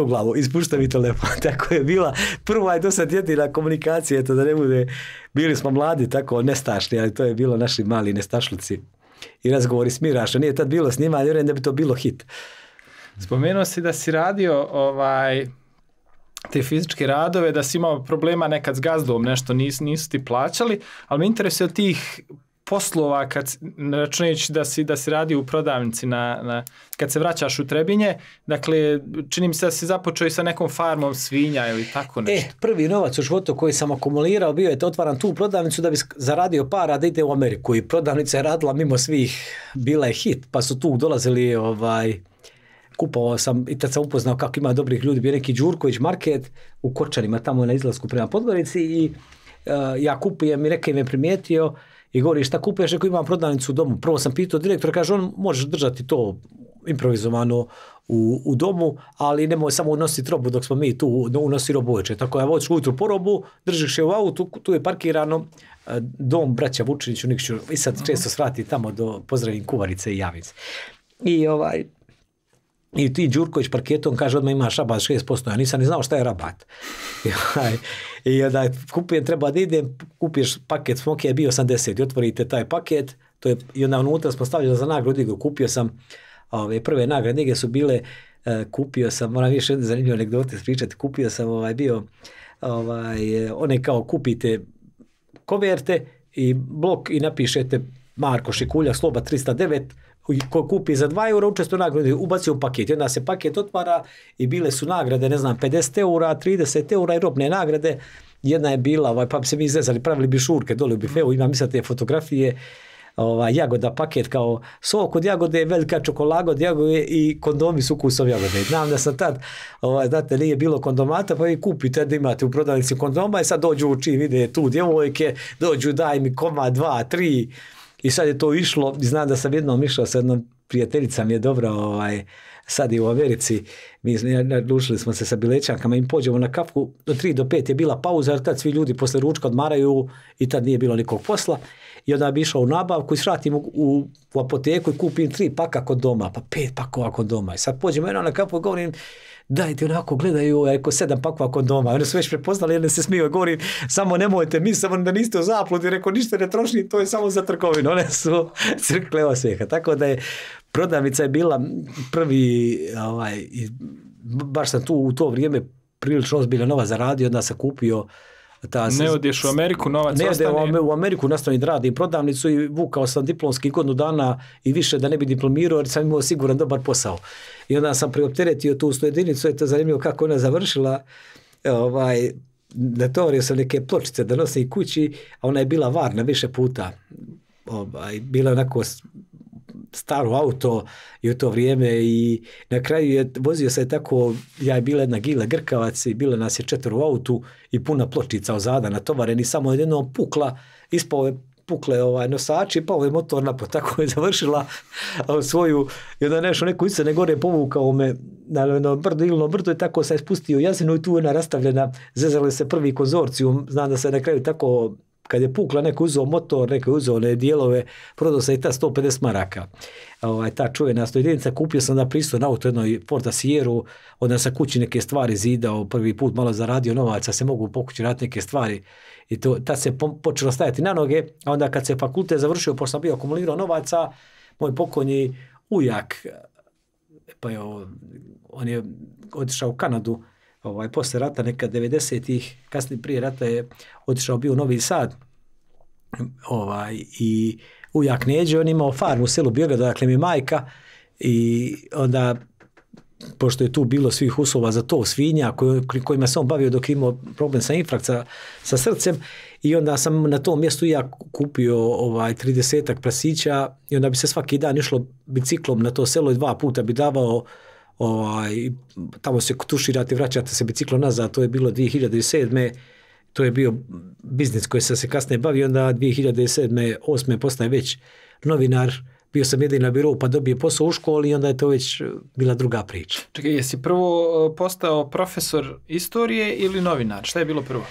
glavu, ispušta mi telefon, *laughs* tako je bila prva i dosta sad jedina komunikacija, eto da ne bude, bili smo mladi, tako nestašni, ali to je bilo naši mali nestašluci i razgovori a Nije tad bilo s njima, ali vjerujem da bi to bilo hit. Spomenuo si da si radio ovaj, te fizičke radove, da si imao problema nekad s gazdom, nešto nis, nisu ti plaćali, ali me interesuje od tih poslova kad računajući da si da se radi u prodavnici na, na kad se vraćaš u Trebinje, dakle čini mi se da si započeo i sa nekom farmom svinja ili tako e, nešto. E, prvi novac u životu koji sam akumulirao bio je da otvaram tu prodavnicu da bi zaradio para da ide u Ameriku i prodavnica je radila mimo svih, bila je hit, pa su tu dolazili ovaj kupovao sam i tad sam upoznao kako ima dobrih ljudi, bio neki Đurković market u Korčanima tamo na izlasku prema Podgorici i e, ja kupujem i neka me primijetio i govori šta kupuješ, ako imam prodavnicu u domu. Prvo sam pitao direktora, kaže on možeš držati to improvizovano u, u domu, ali nemoj samo unositi robu dok smo mi tu unosi robu uveče. Tako je, voću ujutru po robu, držiš je u autu, tu je parkirano e, dom braća Vučiniću, i sad često svrati tamo do pozdravim kuvarice i javice. I ovaj, i ti Đurković parketom kaže odmah imaš rabat 6%, ja nisam ni znao šta je rabat. *laughs* Ovaj, i onda kupujem, treba da idem, kupiš paket smoke, bio 80 i otvorite taj paket, to je, i onda unutra smo stavljali za nagradu igru, kupio sam, ove, prve nagrade su bile, e, kupio sam, moram više jedne zanimljive anegdote pričati, kupio sam ovaj bio, ovaj, one kao kupite koverte i blok i napišete Marko Šikulja, Sloba 309, ko kupi za 2 eura učestvo nagrade ubaci u paket. I onda se paket otvara i bile su nagrade, ne znam, 50 eura, 30 eura i robne nagrade. Jedna je bila, ovaj, pa bi se mi izrezali, pravili bi šurke dole u bifeu, mm. ima mislim te fotografije ovaj, jagoda paket kao sok od jagode, velika čokolada od jagode i kondomi s ukusom jagode. Znam da sam tad, ovaj, znate, nije bilo kondomata, pa vi kupite da imate u prodavnici kondoma i sad dođu čim vide tu djevojke, dođu daj mi koma, dva, tri, i sad je to išlo, znam da sam jednom išao sa jednom prijateljicom, je dobro ovaj, sad i u Americi, mi odlučili smo se sa bilećankama im pođemo na kafu, do 3 do 5 je bila pauza, jer tad svi ljudi posle ručka odmaraju i tad nije bilo nikog posla. I onda bi išao u nabavku i sratim u, u, apoteku i kupim tri paka kod doma, pa pet pakova kod doma. I sad pođemo jedno na kafu i govorim, dajte onako, gledaju ovaj, ako sedam pakova kod doma. Oni su već prepoznali, jedan se smio, govori, samo nemojte, mi samo da niste u zapludi, rekao, ništa ne troši, to je samo za trgovinu. One su *laughs* crkle osvijeha. Tako da je prodavnica je bila prvi, ovaj, baš sam tu u to vrijeme prilično ozbiljno nova zaradio, onda sam kupio ta, ne odješ u Ameriku, novac ne ostane. Ne u Ameriku, nastavim da radim prodavnicu i vukao sam diplomski godinu dana i više da ne bi diplomirao jer sam imao siguran dobar posao. I onda sam preopteretio tu usnu jedinicu, je to zanimljivo kako ona završila. E, ovaj, natovario sam neke pločice da nosim kući, a ona je bila varna više puta. Ovaj, bila onako staro auto i u to vrijeme i na kraju je vozio se tako, ja je bila jedna gila grkavac i bila nas je četiri u autu i puna pločica ozada na tovaren i samo jedno pukla, ispao je pukle ovaj nosači pa ovaj je motor napod. *laughs* Tako je završila svoju, i onda nešto neko ice ne gore povukao me na jedno brdo ilno brdo i tako se je spustio jazinu i tu je ona rastavljena, zezale se prvi konzorcijum, znam da se na kraju tako kad je pukla, neko uzeo motor, neko je uzeo one dijelove, prodao se i ta 150 maraka. Ovaj, ta čuvena jedinica, kupio sam da pristo na auto jednoj Porta Sieru, onda sam kući neke stvari zidao, prvi put malo zaradio novaca, se mogu pokući raditi neke stvari. I to, tad se počelo stajati na noge, a onda kad se fakultet završio, pošto sam bio akumulirao novaca, moj pokojni ujak, pa je, on je otišao u Kanadu, ovaj, posle rata, neka 90-ih, kasnije prije rata je otišao bio u Novi Sad ovaj, i u Neđe, on imao farmu u selu bioga dakle mi majka i onda pošto je tu bilo svih uslova za to svinja kojima se on bavio dok je imao problem sa infrakca, sa srcem i onda sam na tom mjestu ja kupio ovaj 30 prasića i onda bi se svaki dan išlo biciklom na to selo i dva puta bi davao ovaj, tamo se tuširate, vraćate se biciklo nazad, to je bilo 2007. To je bio biznis koji sam se kasnije bavio, onda 2007. 8. postaje već novinar, bio sam jedin na birovu pa dobije posao u školi i onda je to već bila druga priča. Čekaj, jesi prvo e, postao profesor istorije ili novinar? Šta je bilo prvo?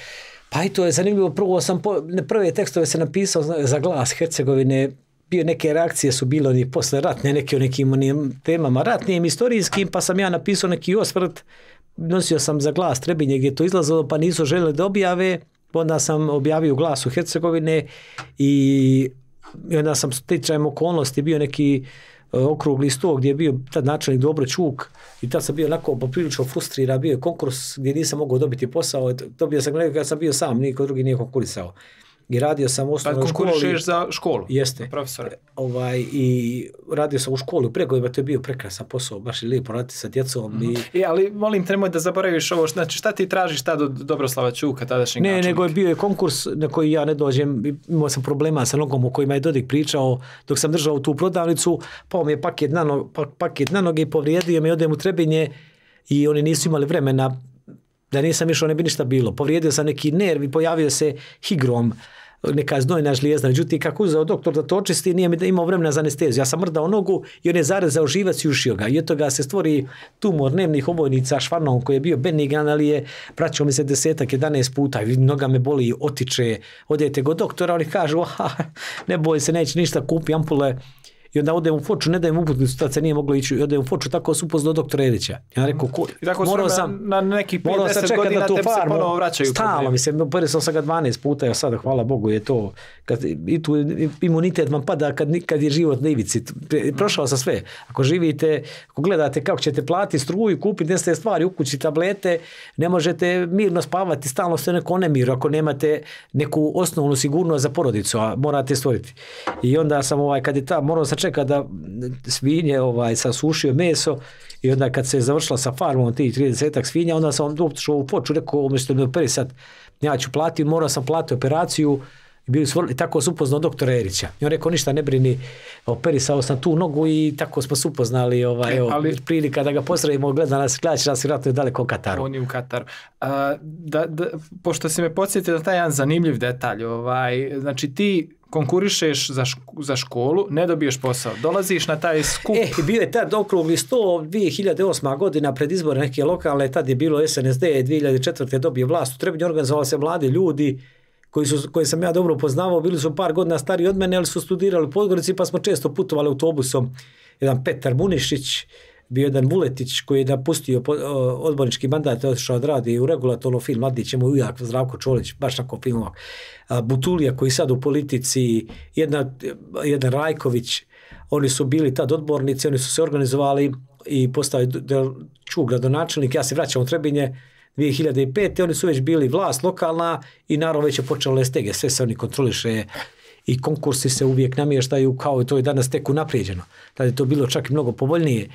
Pa i to je zanimljivo, prvo sam prve tekstove se napisao za glas Hercegovine, bio neke reakcije su bile ni posle ratne, neke o nekim onim temama ratnim, istorijskim, pa sam ja napisao neki osvrt, nosio sam za glas Trebinje gdje to izlazilo, pa nisu žele da objave, onda sam objavio glas u Hercegovine i, onda sam stičajem okolnosti bio neki e, okrugli sto gdje je bio tad načelnik Dobro Čuk i tad sam bio onako poprilično frustriran, bio je konkurs gdje nisam mogao dobiti posao, dobio sam gledaj kad sam bio sam, niko drugi nije konkurisao i radio sam u pa osnovnoj školi. za školu. Jeste. Profesor. Ovaj, I radio sam u školi u Pregojima. to je bio prekrasan posao, baš je lijepo raditi sa djecom. Mm I... Mhm. E, ali molim te, nemoj da zaboraviš ovo, znači šta ti tražiš tada od Dobroslava Čuka, tadašnjeg Ne, nego je bio je konkurs na koji ja ne dođem, imao sam problema sa nogom o kojima je Dodik pričao dok sam držao tu prodavnicu, pao mi je paket na, pa, paket na noge i povrijedio me, odem u Trebinje i oni nisu imali vremena da nisam išao ne bi ništa bilo. Povrijedio sam neki nerv i pojavio se higrom neka znojna žlijezna. Međutim, kako uzeo doktor da to očisti, nije mi da imao vremena za anesteziju. Ja sam mrdao nogu i on je zarezao živac i ušio ga. I od toga se stvori tumor nevnih obojnica švarnom koji je bio benigan, ali je praćao mi se desetak, jedanest puta. I noga me boli i otiče. Odete go doktora, oni kažu, ne boj se, neće ništa, kupi ampule i onda odem u foču, ne dajem uputnicu, tad se nije moglo ići. odem u foču, tako su upoznao do doktora Ilića. Ja rekao, ko, morao sam, na neki morao sam čekati na tu farmu. vraćaju Stalo mislim, sam sa ga 12 puta, ja sada, hvala Bogu, je to. I tu imunitet vam pada kad, kad je život na ivici. Mm. Prošao sam sve. Ako živite, ako gledate kako ćete platiti struju, kupiti neste stvari u kući, tablete, ne možete mirno spavati, stalno ste neko nemir ako nemate neku osnovnu sigurnost za porodicu, a morate stvoriti. I onda sam ovaj, kad je ta, morao sam kada svinje ovaj, sasušio meso i onda kad se završila sa farmom tih 30 svinja, onda sam uopće u poču, rekao, umjesto mi operi sad, ja ću platiti, morao sam platiti operaciju, bili tako su upoznao doktora Erića. I on rekao, ništa ne brini, operisao sam tu nogu i tako smo se upoznali. Ovaj, e, ali, prilika da ga pozdravimo, gleda nas, gledaći nas vjerojatno je daleko u Kataru. On je u Kataru. da, pošto si me podsjetio na taj jedan zanimljiv detalj, ovaj, znači ti konkurišeš za, za školu, ne dobiješ posao, dolaziš na taj skup. E, bio je tad okrugli 100, 2008. godina pred izbore neke lokalne, tad je bilo SNSD, 2004. dobio vlast, u Trebinju organizovali se mladi ljudi, koji su, koje sam ja dobro poznavao, bili su par godina stariji od mene, ali su studirali u Podgorici, pa smo često putovali autobusom. Jedan Petar Munišić bio jedan Vuletić koji je napustio odbornički mandat, otišao da radi u regulatorno film, mladić ćemo ujak, Zdravko Čolić, baš tako filmova. Butulija koji sad u politici, jedna, jedan Rajković, oni su bili tad odbornici, oni su se organizovali i postao ču gradonačelnik, ja se vraćam u Trebinje, 2005. oni su već bili vlast lokalna i naravno već je počelo stege, sve se oni kontroliše i konkursi se uvijek namještaju kao i to je danas tek unaprijeđeno. Tada je to bilo čak i mnogo povoljnije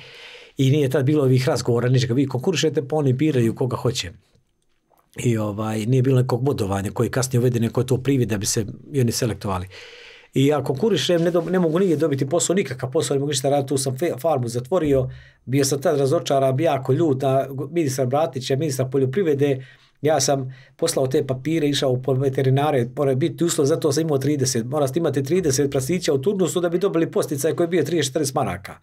i nije tad bilo ovih razgovora, ničega. Vi konkurišete, pa oni biraju koga hoće. I ovaj, nije bilo nekog bodovanja koji kasnije uvede neko to privid da bi se i oni selektovali. I ja konkurišem, ne, mogu nigdje dobiti posao, nikakav posao, ne mogu ništa raditi, tu sam farmu zatvorio, bio sam tad razočaran, jako ljuta, ministar Bratića, ministar poljoprivrede, ja sam poslao te papire, išao u veterinare, mora biti uslov, zato sam imao 30. Morate imati 30 prasića u turnusu da bi dobili posticaj koji je bio 30-40 maraka.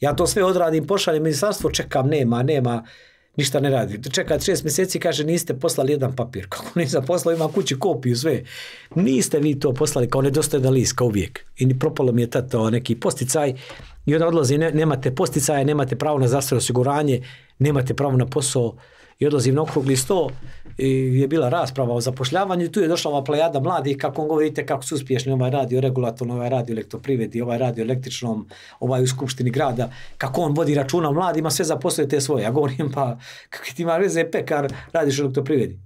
Ja to sve odradim, pošaljem ministarstvo, čekam, nema, nema, ništa ne radi. čeka šest mjeseci, i kaže, niste poslali jedan papir. *laughs* Kako nisam poslao, imam kući kopiju, sve. Niste vi to poslali, kao nedostaje da list, kao uvijek. I propalo mi je tato neki posticaj i onda odlazi, nemate posticaja, nemate pravo na zdravstveno osiguranje, nemate pravo na posao, i odlazim na okrugli sto i je bila rasprava o zapošljavanju i tu je došla ova plejada mladih kako on govorite kako su uspješni ovaj radio regulatorno, ovaj radio elektroprivredi, ovaj radio električnom, ovaj u skupštini grada, kako on vodi računa mladima, sve zaposluje te svoje. Ja govorim pa kako ti ima veze pekar, radiš u elektroprivredi.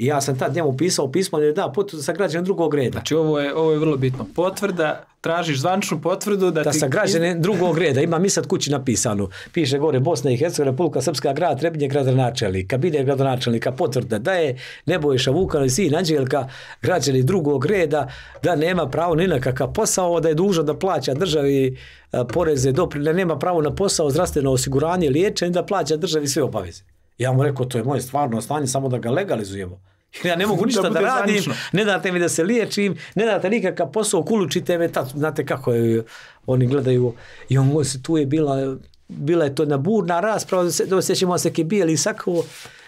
I ja sam tad njemu pisao pismo da da potvrdu sa građanom drugog reda. Znači ovo je, ovo je vrlo bitno. Potvrda, tražiš zvančnu potvrdu da, ti... sa građanin drugog reda. Ima mi sad kući napisanu Piše gore Bosna i Hercegovina, Republika Srpska, grad Trebinje, gradonačelnik. Kabine gradonačelnika potvrda da je Nebojša i sin Anđelka, građani drugog reda, da nema pravo ni na kakav posao, da je dužan da plaća državi e, poreze, da nema pravo na posao, zdravstveno osiguranje, liječenje, da plaća državi sve obaveze. Ja mu rekao, to je moje stvarno stanje, samo da ga legalizujemo ja ne mogu *laughs* ništa da, radim, ne date mi da se liječim, ne date nikakav posao, kulučite me, tato, znate kako je, oni gledaju, i on se tu je bila, bila je to jedna burna rasprava, dosjećamo se ki bijeli sako,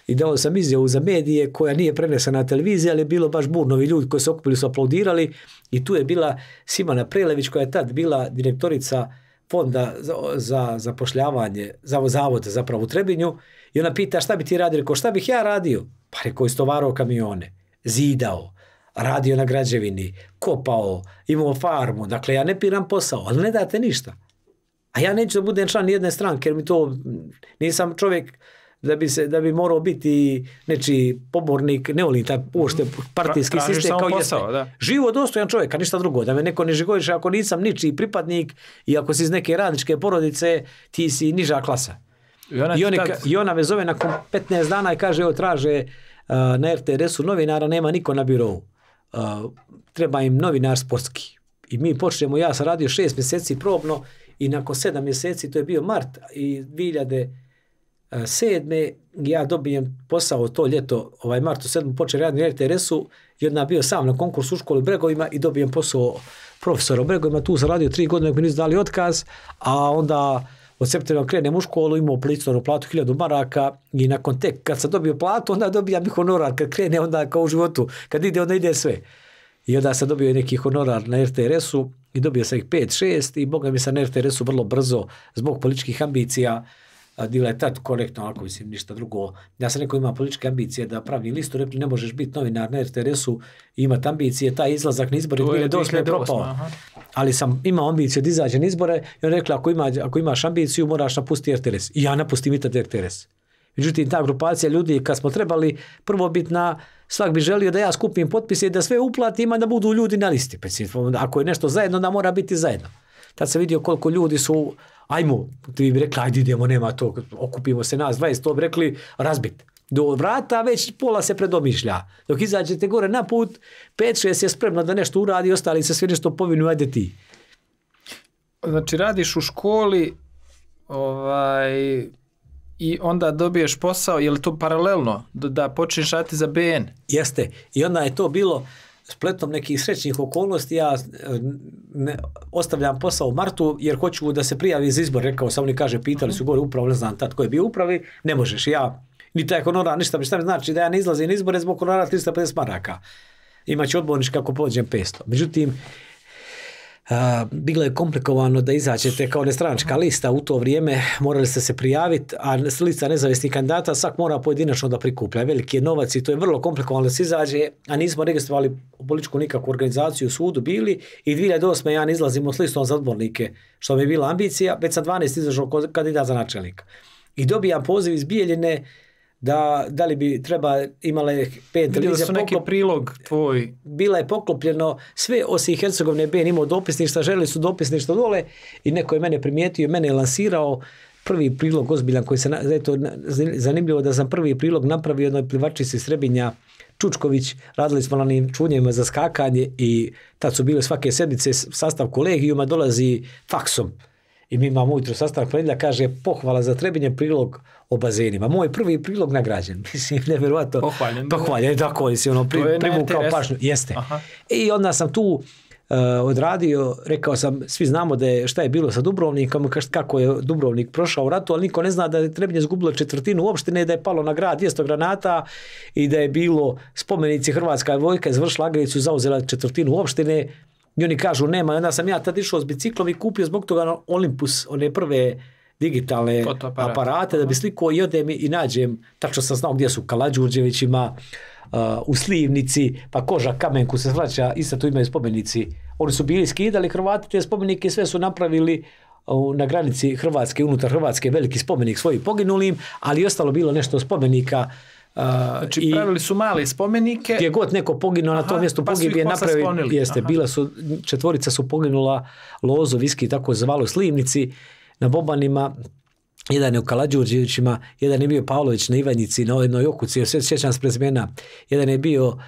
i dao sam izjavu za medije koja nije prenesena na televiziji, ali je bilo baš burnovi ljudi koji su okupili, su aplaudirali i tu je bila Simana Prelević koja je tad bila direktorica fonda za, zapošljavanje, za zavod zapravo u Trebinju i ona pita šta bi ti radio, rekao šta bih ja radio, pa rekao, stovarao kamione, zidao, radio na građevini, kopao, imao farmu. Dakle, ja ne piram posao, ali ne date ništa. A ja neću da budem član jedne stranke, jer mi to, nisam čovjek da bi, se, da bi morao biti nečiji pobornik, ne volim uopšte mhm. partijski sistem kao da. Živo dostojan čovjek, a ništa drugo. Da me neko ne žigoliše, ako nisam ničiji pripadnik i ako si iz neke radničke porodice, ti si niža klasa. I ona, I, me zove nakon 15 dana i kaže, evo traže e, na rtrs u novinara, nema niko na birovu. E, treba im novinar sportski. I mi počnemo, ja sam radio šest mjeseci probno i nakon sedam mjeseci, to je bio mart i 2007. E, ja dobijem posao to ljeto, ovaj Martu u sedmu počeo raditi na rtrs u i onda bio sam na konkursu u školi Bregovima i dobijem posao profesora u Bregovima. Tu sam radio tri godine, mi nisu dali otkaz, a onda od septembra krenem u školu, imao policnu ono, platu 1000 maraka i nakon tek kad sam dobio platu, onda dobijam i honorar, kad krene onda kao u životu, kad ide onda ide sve. I onda sam dobio neki honorar na RTRS-u i dobio sam ih 5-6 i boga mi sam na RTRS-u vrlo brzo zbog političkih ambicija diletat je tad korektno, ako mislim ništa drugo. Ja sam rekao ima političke ambicije da pravi listu, rekli ne možeš biti novinar na rtrs u i imati ambicije, taj izlazak na izbore bile dosta propao ali sam imao ambiciju da izađem izbore i on rekla ako, ima, imaš ambiciju moraš napustiti RTS. I ja napustim itad RTS. Međutim, ta grupacija ljudi kad smo trebali prvo biti na svak bi želio da ja skupim potpise i da sve uplatim, a da budu ljudi na listi. Pa ako je nešto zajedno, da mora biti zajedno. Tad sam vidio koliko ljudi su, ajmo, ti bi rekli, ajde idemo, nema to, okupimo se nas 20, to bi rekli, razbit. Do vrata već pola se predomišlja. Dok izađete gore na put, pet, je spremno da nešto uradi, ostali se svi nešto povinu, ajde ti. Znači radiš u školi ovaj, i onda dobiješ posao, je li to paralelno da počneš raditi za BN? Jeste. I onda je to bilo spletom nekih srećnih okolnosti ja eh, ne, ostavljam posao u martu jer hoću da se prijavi za izbor. Rekao sam, oni kaže, pitali su gore upravo, ne znam tad ko je bio upravi, ne možeš. Ja ni taj honorar, ništa mi šta mi znači da ja ne izlazim na izbore zbog honorara 350 maraka. imaću odbornička kako pođem 500. Međutim, bilo je komplikovano da izađete kao nestranačka lista u to vrijeme, morali ste se prijaviti, a lista nezavisnih kandidata svak mora pojedinačno da prikuplja. Veliki je novac i to je vrlo komplikovano da se izađe, a nismo registrovali političku nikakvu organizaciju u sudu bili i 2008. ja ne izlazimo s listom za odbornike, što mi je bila ambicija, već sam 12 izašao kandidat za načelnika. I dobijam poziv iz Bijeljine, da, da li bi treba imale pet televizija su neki prilog tvoj. Bila je poklopljeno sve osim Hercegovine BN imao dopisništva, želi su dopisništvo dole i neko je mene primijetio i mene je lansirao prvi prilog ozbiljan koji se, eto, zanimljivo da sam prvi prilog napravio jednoj plivačici Srebinja Čučković, radili smo na njim čunjima za skakanje i tad su bile svake sedmice sastav kolegijuma dolazi faksom i mi imamo ujutro sastanak ponedjelja, kaže pohvala za Trebinje prilog o bazenima. Moj prvi prilog nagrađen. *laughs* Mislim, nevjerojatno. Pohvaljen. Pohvaljen, tako, si ono pažnju. Jeste. E, I onda sam tu e, odradio, rekao sam, svi znamo da šta je bilo sa Dubrovnikom, kako je Dubrovnik prošao u ratu, ali niko ne zna da je Trebinje izgubilo četvrtinu opštine, da je palo na grad 200 granata i da je bilo spomenici Hrvatska vojka završila agresiju, zauzela četvrtinu opštine, i oni kažu nema. I onda sam ja tad išao s biciklom i kupio zbog toga ono Olympus, one prve digitalne aparate da bi sliko i odem i nađem, tačno sam znao gdje su Kalađurđevićima, uh, u Slivnici, pa Koža Kamenku se vraća, isto tu imaju spomenici. Oni su bili skidali Hrvati, te spomenike sve su napravili uh, na granici Hrvatske, unutar Hrvatske, veliki spomenik svojih poginulim, ali ostalo bilo nešto spomenika Znači, i, pravili su male spomenike. Gdje god neko poginuo na tom mjestu pa pogibije pa napravi, jeste, bila su, četvorica su poginula, Lozo, Viski, tako zvalo, Slivnici, na Bobanima, jedan je u Kalađurđevićima jedan je bio Pavlović na Ivanjici, na jednoj okuci, sve sjećam s jedan je bio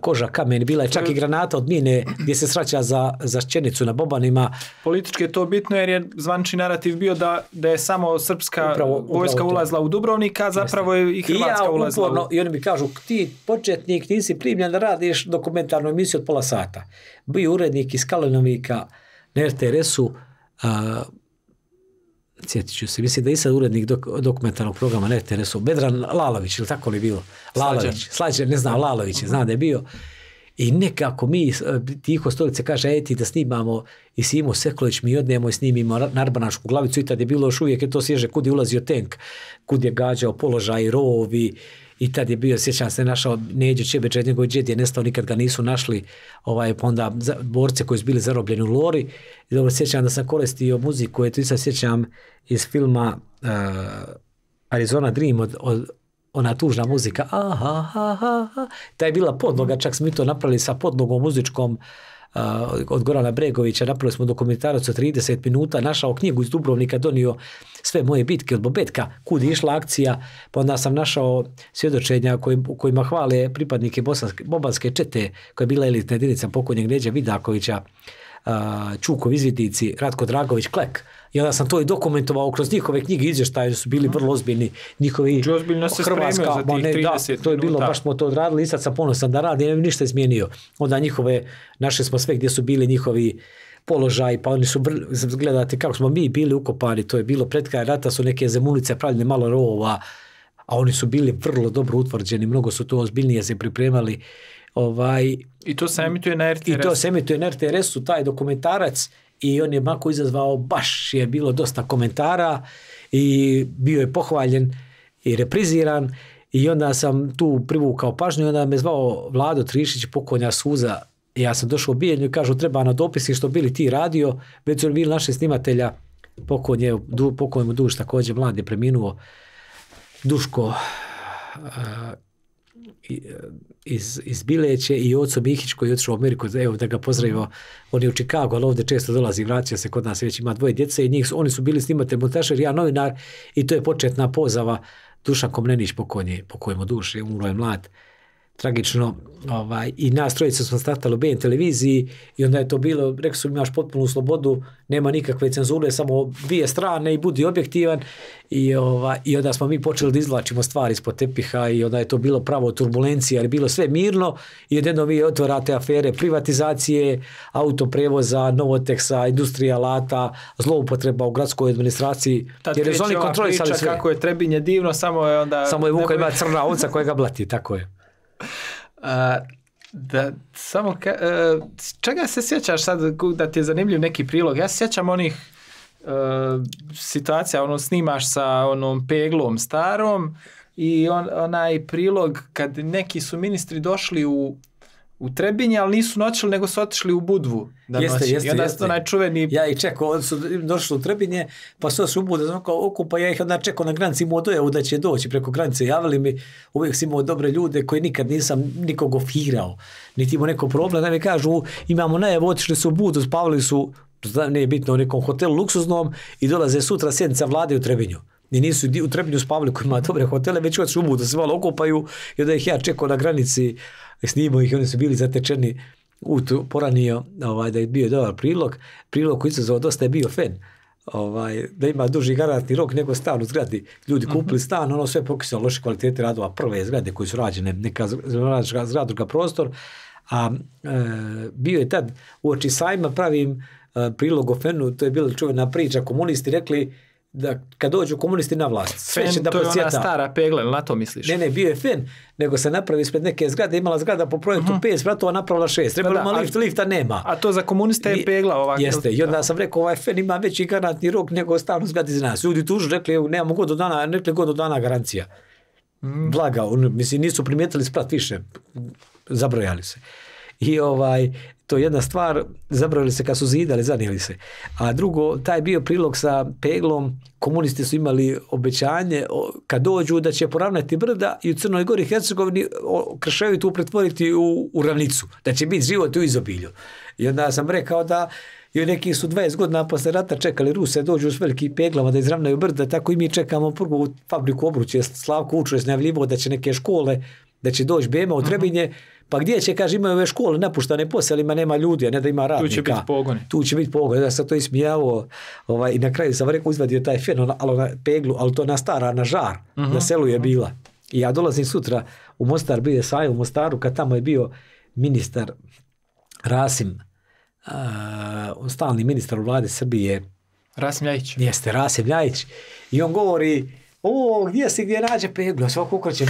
koža kamen, bila je čak i granata od mine gdje se sraća za, za na Bobanima. Politički je to bitno jer je zvančni narativ bio da, da je samo srpska vojska ulazila ulazla u Dubrovnik, a zapravo je i Hrvatska I ja, I oni mi kažu, ti početnik nisi primljen, radiš dokumentarnu emisiju od pola sata. Bio urednik iz Kalinovika na RTRS-u, sjetit ću se, mislim da je sad urednik dokumentarnog programa na rts Bedran Lalović, ili tako li bilo? Lalović, Slađen, ne znam, Lalović, je, znam da je bio. I nekako mi, Tiho Stolice kaže, ej ti da snimamo i Simo Seklović mi odnemo i snimimo narbanašku glavicu i tad je bilo još uvijek, je to svježe, kud je ulazio tenk, kud je gađao položaj, rovi, i tad je bio, sjećam se, našao Neđe Čebeđ, njegov džed je nestao, nikad ga nisu našli, ovaj, pa onda borce koji su bili zarobljeni u Lori. I dobro, sjećam da sam koristio muziku, tu sad sjećam iz filma Arizona Dream od, od ona tužna muzika, aha, ta je bila podloga, čak smo mi to napravili sa podlogom muzičkom, od Gorana Bregovića, napravili smo dokumentarac od 30 minuta, našao knjigu iz Dubrovnika, donio sve moje bitke od Bobetka, kud je išla akcija, pa onda sam našao svjedočenja u kojima hvale pripadnike bosanske, bobanske čete koja je bila elitna jedinica pokojnjeg Neđa Vidakovića, Čuko izvidnici, Ratko Dragović, Klek. I onda sam to i dokumentovao kroz njihove knjige izvještaje, su bili mhm. vrlo ozbiljni njihovi ozbiljno Hrvatska, to je bilo, baš smo to odradili i sad sam ponosan da radim, ja ništa izmijenio. Onda njihove, našli smo sve gdje su bili njihovi položaj, pa oni su, gledate kako smo mi bili ukopani, to je bilo pred kraj rata, su neke zemunice pravljene malo rovova, a oni su bili vrlo dobro utvrđeni, mnogo su to ozbiljnije se pripremali Ovaj, I to se emituje na I to se emituje na u taj dokumentarac i on je mako izazvao, baš je bilo dosta komentara i bio je pohvaljen i repriziran i onda sam tu privukao pažnju i onda me zvao Vlado Trišić, pokonja suza. Ja sam došao u bijenju i kažu treba na dopisi što bili ti radio, već su bili naše snimatelja, pokon je, pokojemu Duš također mlad je preminuo, Duško E, iz, iz Bileće i oco Bihić koji je otišao u Ameriku, evo da ga pozdravimo, on je u Čikagu, ali ovdje često dolazi, vraća se kod nas, već ima dvoje djece i njih, oni su bili snimatelj montažer, ja novinar i to je početna pozava Dušan Komnenić po pokojimo duši umro je mlad tragično ovaj, i nas trojice smo startali u BN televiziji i onda je to bilo, rekao su imaš potpunu slobodu, nema nikakve cenzure, samo dvije strane i budi objektivan i, ovaj, i onda smo mi počeli da izvlačimo stvari ispod tepiha i onda je to bilo pravo turbulencija, ali bilo sve mirno i jedno vi otvorate afere privatizacije, autoprevoza, novoteksa, industrija alata zloupotreba u gradskoj administraciji, jer je oni kontrolisali sve. Kako je Trebinje divno, samo je onda... Samo je Vuka ima crna ovca koja ga blati, tako je da, samo ka, e, čega se sjećaš sad da ti je zanimljiv neki prilog? Ja se sjećam onih e, situacija, ono snimaš sa onom peglom starom i onaj prilog kad neki su ministri došli u u Trebinje, ali nisu noćili, nego su otišli u Budvu da jeste, noći. Jeste, Ja ih čekao, oni su došli u Trebinje, pa su u Budvu, znam kao okupa, ja ih onda čekao na granici, imao dojavu da će doći preko granice, javili mi, uvijek si imao dobre ljude koje nikad nisam nikog ofirao, niti imao neko problem, da mi kažu, imamo najavu, otišli su u Budvu, spavili su, ne bitno, u nekom hotelu luksuznom i dolaze sutra sjednica vlade u Trebinju gdje nisu u Trebnju spavali koji ima dobre hotele, već od su da se malo okupaju i onda ih ja čekao na granici, snimao ih, oni su bili zatečeni u poranio, ovaj, da je bio dobar prilog, prilog koji se zove dosta je bio fen. Ovaj, da ima duži garantni rok nego stan u zgradi. Ljudi mhm. kupili stan, ono sve pokisalo, loše kvalitete radova prve zgrade koje su rađene, neka zgrada, prostor, a e, bio je tad u oči sajma pravim e, prilog o fenu, to je bila čuvena priča, komunisti rekli da kad dođu komunisti na vlast, sve će da to je ona stara pegla, na to misliš? Ne, ne, bio je fen, nego se napravi ispred neke zgrade, imala zgrada po projektu 5, mhm. 5 spratova, napravila 6. Trebalo pa ima lift, lifta nema. A to za komunista je pegla ovako. Jeste, i onda sam rekao, ovaj fen ima veći garantni rok nego stavno zgradi za nas. Ljudi tužu, rekli, nemamo godinu dana, rekli godinu dana garancija. Mhm. Blaga, mislim, nisu primijetili sprat više, zabrojali se i ovaj, to je jedna stvar, zabrali se kad su zidali, zanijeli se. A drugo, taj bio prilog sa peglom, komunisti su imali obećanje kad dođu da će poravnati brda i u Crnoj Gori i Hercegovini tu pretvoriti u, ravnicu, da će biti život u izobilju. I onda sam rekao da i neki su 20 godina posle rata čekali Ruse dođu s velikim peglama da izravnaju brda, tako i mi čekamo prvu fabriku obruće. Slavko učuje je da će neke škole, da će doći Bema u mhm. Trebinje, pa gdje će, kaže, imaju ove škole napuštane poselima, nema ljudi, a ne da ima radnika. Tu će biti pogoni. Tu će biti pogoni. Ja sam to ismijavao ovaj, i na kraju sam rekao, izvadio taj fen, ono, ali peglu, ali to na stara, na žar. Mhm. Na selu je mhm. bila. I ja dolazim sutra u Mostar, bio je u Mostaru, kad tamo je bio ministar Rasim, uh, stalni ministar u vladi Srbije. Rasim Ljajić. Jeste, Rasim Ljajić. I on govori, o, gdje si, gdje nađe peglu, a svako ukroće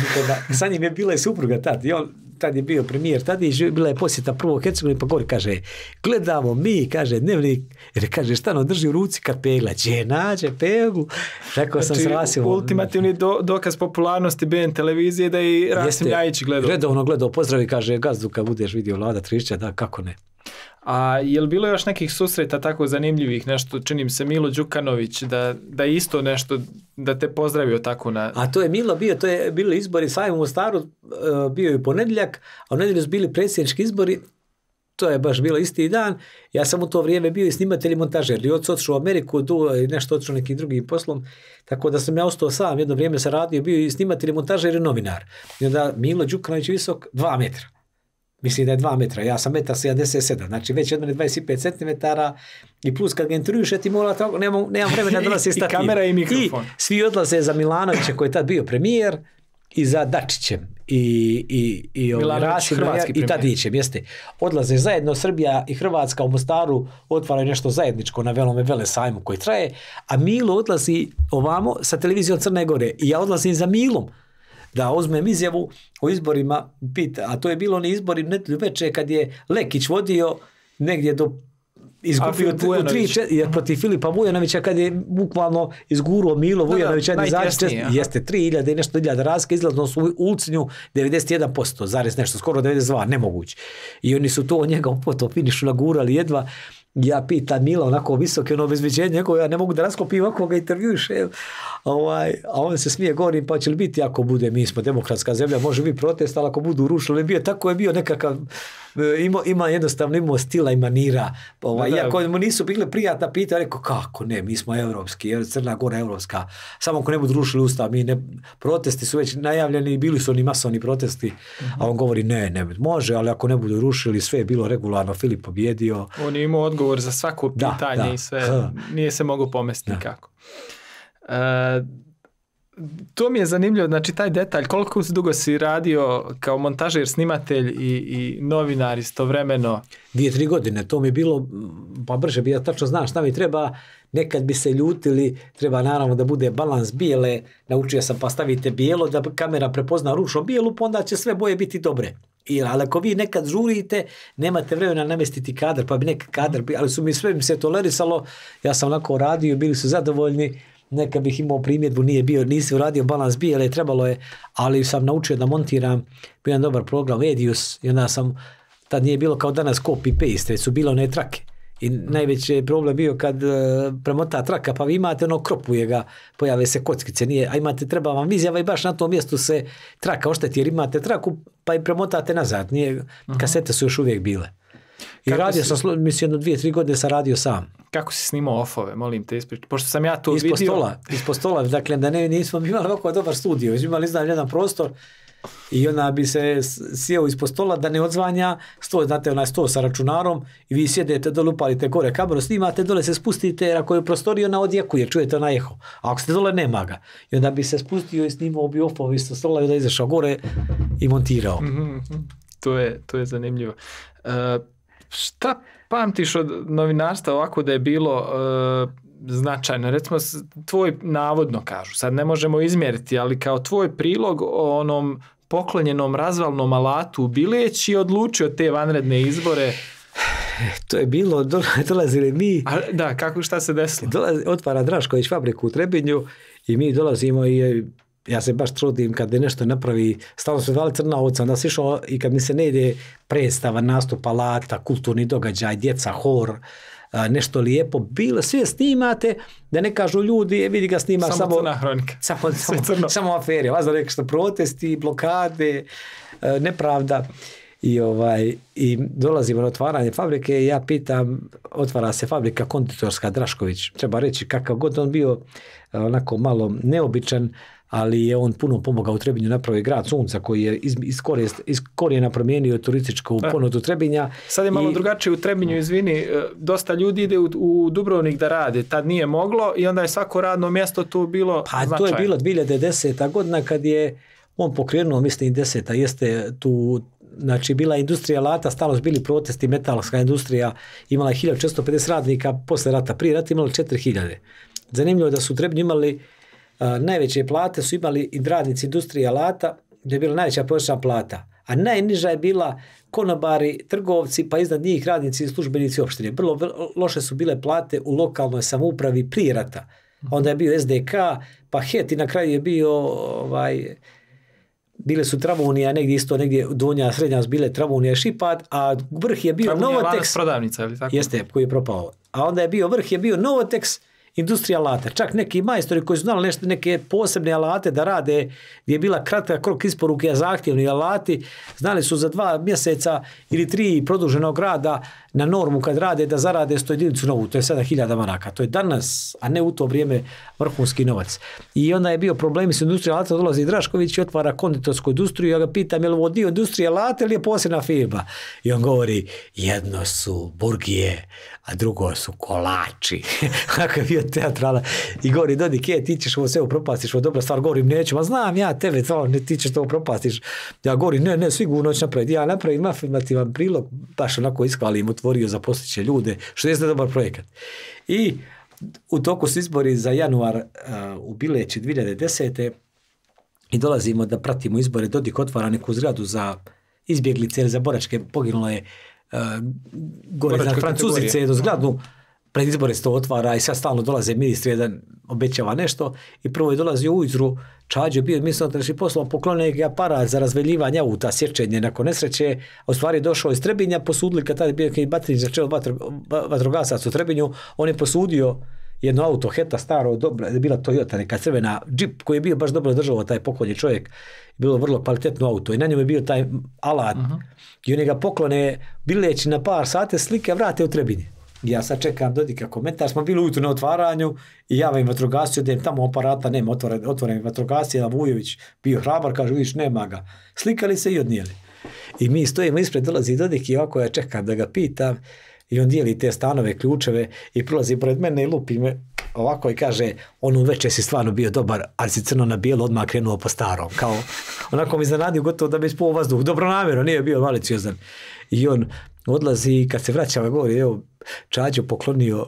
to je bila i supruga tad. I on tad je bio premijer je bila je posjeta prvo u i pa govori, kaže, gledamo mi, kaže, dnevnik, jer kaže, šta nam drži u ruci kad pegla, gdje nađe pegu, tako sam znači, se Ultimativni dokaz popularnosti BN televizije da i Rasim Ljajić gledao. Redovno gledao, pozdravi, kaže, gazdu kad budeš vidio vlada Trišća, da, kako ne. A je li bilo još nekih susreta tako zanimljivih, nešto, činim se Milo Đukanović, da, da isto nešto, da te pozdravio tako na... A to je Milo bio, to je bilo izbori sajmo u Staru, e, bio je ponedjeljak, a u nedjelju su bili predsjednički izbori, to je baš bilo isti dan. Ja sam u to vrijeme bio i snimatelj i montažer. I otišao u Ameriku, du, nešto otišao nekim drugim poslom. Tako da sam ja ostao sam. Jedno vrijeme sam radio, bio i snimatelj i montažer i novinar. I onda Milo Đukanović visok dva metra. Mislim da je 2 metra, ja sam metar 77, znači već od mene 25 cm i plus kad ga intervjuš, ti mora tako, nemam, vremena da se *laughs* I kamera i mikrofon. I svi odlaze za Milanovića koji je tad bio premijer i za Dačićem i, i, i, ovaj, Rasim, i jeste. Odlaze zajedno Srbija i Hrvatska u Mostaru, otvaraju nešto zajedničko na velome vele sajmu koji traje, a Milo odlazi ovamo sa televizijom Crne Gore i ja odlazim za Milom da uzmem izjavu o izborima, pita, a to je bilo oni izbori netlju veče kad je Lekić vodio negdje do izgubio u tri, čet, protiv Filipa Vujanovića kad je bukvalno izguruo Milo Vujanovića da, da, jeste 3000 i nešto hiljada razke izlaznost u Ulcinju 91% zarez nešto skoro 92 nemoguće i oni su to njega u potom finišu nagurali jedva ja pita Mila onako visoke ono obezbeđenje njegovo, ja ne mogu da raskopim ako ga intervjuše. Ovaj, a on se smije govorim, pa će li biti ako bude, mi smo demokratska zemlja, može biti protest, ali ako budu rušili, bio, tako je bio nekakav E, ima, ima jednostavno imao stila i manira. Ovaj, iako mu nisu bile prijatna pitanja, rekao kako ne, mi smo europski, Crna Gora europska. Samo ako ne budu rušili ustav, mi ne, protesti su već najavljeni, bili su oni masovni protesti, a on govori ne, ne, može, ali ako ne budu rušili, sve je bilo regularno, Filip pobjedio. On je imao odgovor za svako pitanje i sve, nije se mogao pomesti kako e, to mi je zanimljivo, znači taj detalj, koliko dugo si radio kao montažer, snimatelj i, i novinar istovremeno? Dvije, tri godine, to mi je bilo, pa brže bi ja tačno znam šta mi treba, nekad bi se ljutili, treba naravno da bude balans bijele, naučio sam pa stavite bijelo, da kamera prepozna rušo bijelu, pa onda će sve boje biti dobre. I, ali ako vi nekad žurite, nemate vremena namestiti kadar, pa bi neki kadar, ali su mi sve mi se tolerisalo, ja sam onako radio, bili su zadovoljni, neka bih imao primjedbu, nije bio, nisi uradio balans bijele, je trebalo je, ali sam naučio da montiram, bio jedan dobar program, Edius, i onda sam, tad nije bilo kao danas copy-paste, su bilo one trake. I mhm. najveći problem bio kad uh, premota traka, pa vi imate ono kropuje ga, pojave se kockice, nije, a imate, treba vam izjava i baš na tom mjestu se traka ošteti, jer imate traku, pa i premotate nazad, nije, mhm. kasete su još uvijek bile. I radio si... sam, mislim, jedno dvije, tri godine sam radio sam. Kako si snimao ofove, molim te ispričati, pošto sam ja to ispod vidio. Stola, ispod stola, dakle, da ne, nismo imali ovako dobar studio, imali, znam, jedan prostor, i ona bi se sjeo ispod stola da ne odzvanja, sto, znate onaj sto sa računarom i vi sjedete dole, upalite gore kameru, snimate, dole se spustite jer ako je prostoriji ona odjekuje, čujete ona eho. A ako ste dole nema ga. I onda bi se spustio i snimao bi ofove ispod stola i onda izašao gore i montirao. Mhm, mhm. to, je, to je zanimljivo. Uh, Šta pamtiš od novinarstva ovako da je bilo e, značajno? Recimo, tvoj, navodno kažu, sad ne možemo izmjeriti, ali kao tvoj prilog o onom poklonjenom razvalnom alatu u Bileći odlučio te vanredne izbore to je bilo, dolazili mi... A, da, kako, šta se desilo? Dolazi, otvara Drašković fabriku u Trebinju i mi dolazimo i ja se baš trudim kad nešto napravi, stalno su dali crna oca onda si išao i kad mi se ne ide predstava, nastup, alata, kulturni događaj, djeca, hor, nešto lijepo, bilo, sve snimate, da ne kažu ljudi, e, vidi ga snima samo... Samo *laughs* Samo, samo, samo vas da protesti, blokade, e, nepravda. I, ovaj, I dolazimo na otvaranje fabrike ja pitam, otvara se fabrika konditorska Drašković. Treba reći kakav god on bio e, onako malo neobičan, ali je on puno pomogao u Trebinju, napravio grad sunca koji je iz, iz, korijena promijenio turističku e. ponudu Trebinja. Sad je malo i... drugačije u Trebinju, mm. izvini, e, dosta ljudi ide u, Dubrovnik da rade, tad nije moglo i onda je svako radno mjesto tu bilo Pa to je bilo 2010. godina kad je on pokrenuo, mislim, deseta, jeste tu Znači, bila je industrija lata, stalno su bili protesti, metalska industrija, imala je 1450 radnika, posle rata, prije rata imala 4000. Zanimljivo je da su Trebinju imali najveće plate su imali i radnici industrije alata, gdje je bila najveća prosječna plata, a najniža je bila konobari, trgovci, pa iznad njih radnici i službenici opštine. Vrlo loše su bile plate u lokalnoj samoupravi prije rata. Mhm. Onda je bio SDK, pa HET i na kraju je bio ovaj, bile su Travunija, negdje isto, negdje Donja, Srednja bile Travunija i Šipad, a vrh je bio Travunija Novotex. prodavnica, ili tako? Jeste, koji je propao. A onda je bio vrh, je bio Novotex, industrija alata. Čak neki majstori koji su znali nešto, neke posebne alate da rade, gdje je bila kratka krok isporuke, a zahtjevni alati, znali su za dva mjeseca ili tri produženog rada na normu kad rade da zarade sto jedinicu novu, to je sada hiljada maraka. To je danas, a ne u to vrijeme vrhunski novac. I onda je bio problem s industrijom alata, dolazi Drašković i otvara konditorsku industriju, ja ga pitam je li ovo dio industrije alata ili je posebna firma? I on govori, jedno su burgije, a drugo su kolači. Kako *laughs* je bio teatrala i govori Dodik, je, ti ćeš ovo sve upropastiš, ovo dobra stvar, govorim, neću, ma znam ja tebe, to, ne, ti ćeš to upropastiš. Ja govorim, ne, ne, sigurno ću napraviti, ja napravim afirmativan prilog, baš onako iskvalim, otvorio za će ljude, što jeste dobar projekat. I u toku su izbori za januar e, u Bileći 2010. i dolazimo da pratimo izbore, Dodik otvara neku zgradu za izbjeglice ili za boračke, poginula je uh, e, gore, za na Francuzice, jednu zgradu, pred izbore se to otvara i sad stalno dolaze ministri, jedan obećava nešto i prvo je dolazi u Čađo je bio mislim treši poslova, poklonio je aparat za razveljivanje auta, sječenje nakon nesreće, u stvari došao iz Trebinja, posudili kad tada je bio Batinić za znači čelu vatrogasac u Trebinju, on je posudio jedno auto, Heta staro, dobro, je bila Toyota, neka crvena, džip koji je bio baš dobro držao taj pokojni čovjek, bilo vrlo kvalitetno auto i na njemu je bio taj alat mhm. i oni ga poklone bileći na par sate slike vrate u Trebinje. Ja sad čekam Dodika komentar, smo bili ujutru na otvaranju i ja vam vatrogasci odem tamo aparata nema, otvoren, otvoren jedan a Vujović bio hrabar, kaže vidiš nema ga. Slikali se i odnijeli. I mi stojimo ispred, dolazi Dodik i ovako ja čekam da ga pitam i on dijeli te stanove, ključeve i prolazi pred mene i lupi me ovako i kaže, u večer si stvarno bio dobar, ali si crno na bijelo odmah krenuo po starom. Kao, onako mi zanadio gotovo da bi spuo vazduh. Dobro namjerno, nije bio maliciozan. I on odlazi i kad se vraća, ovaj govori, evo, Čađo poklonio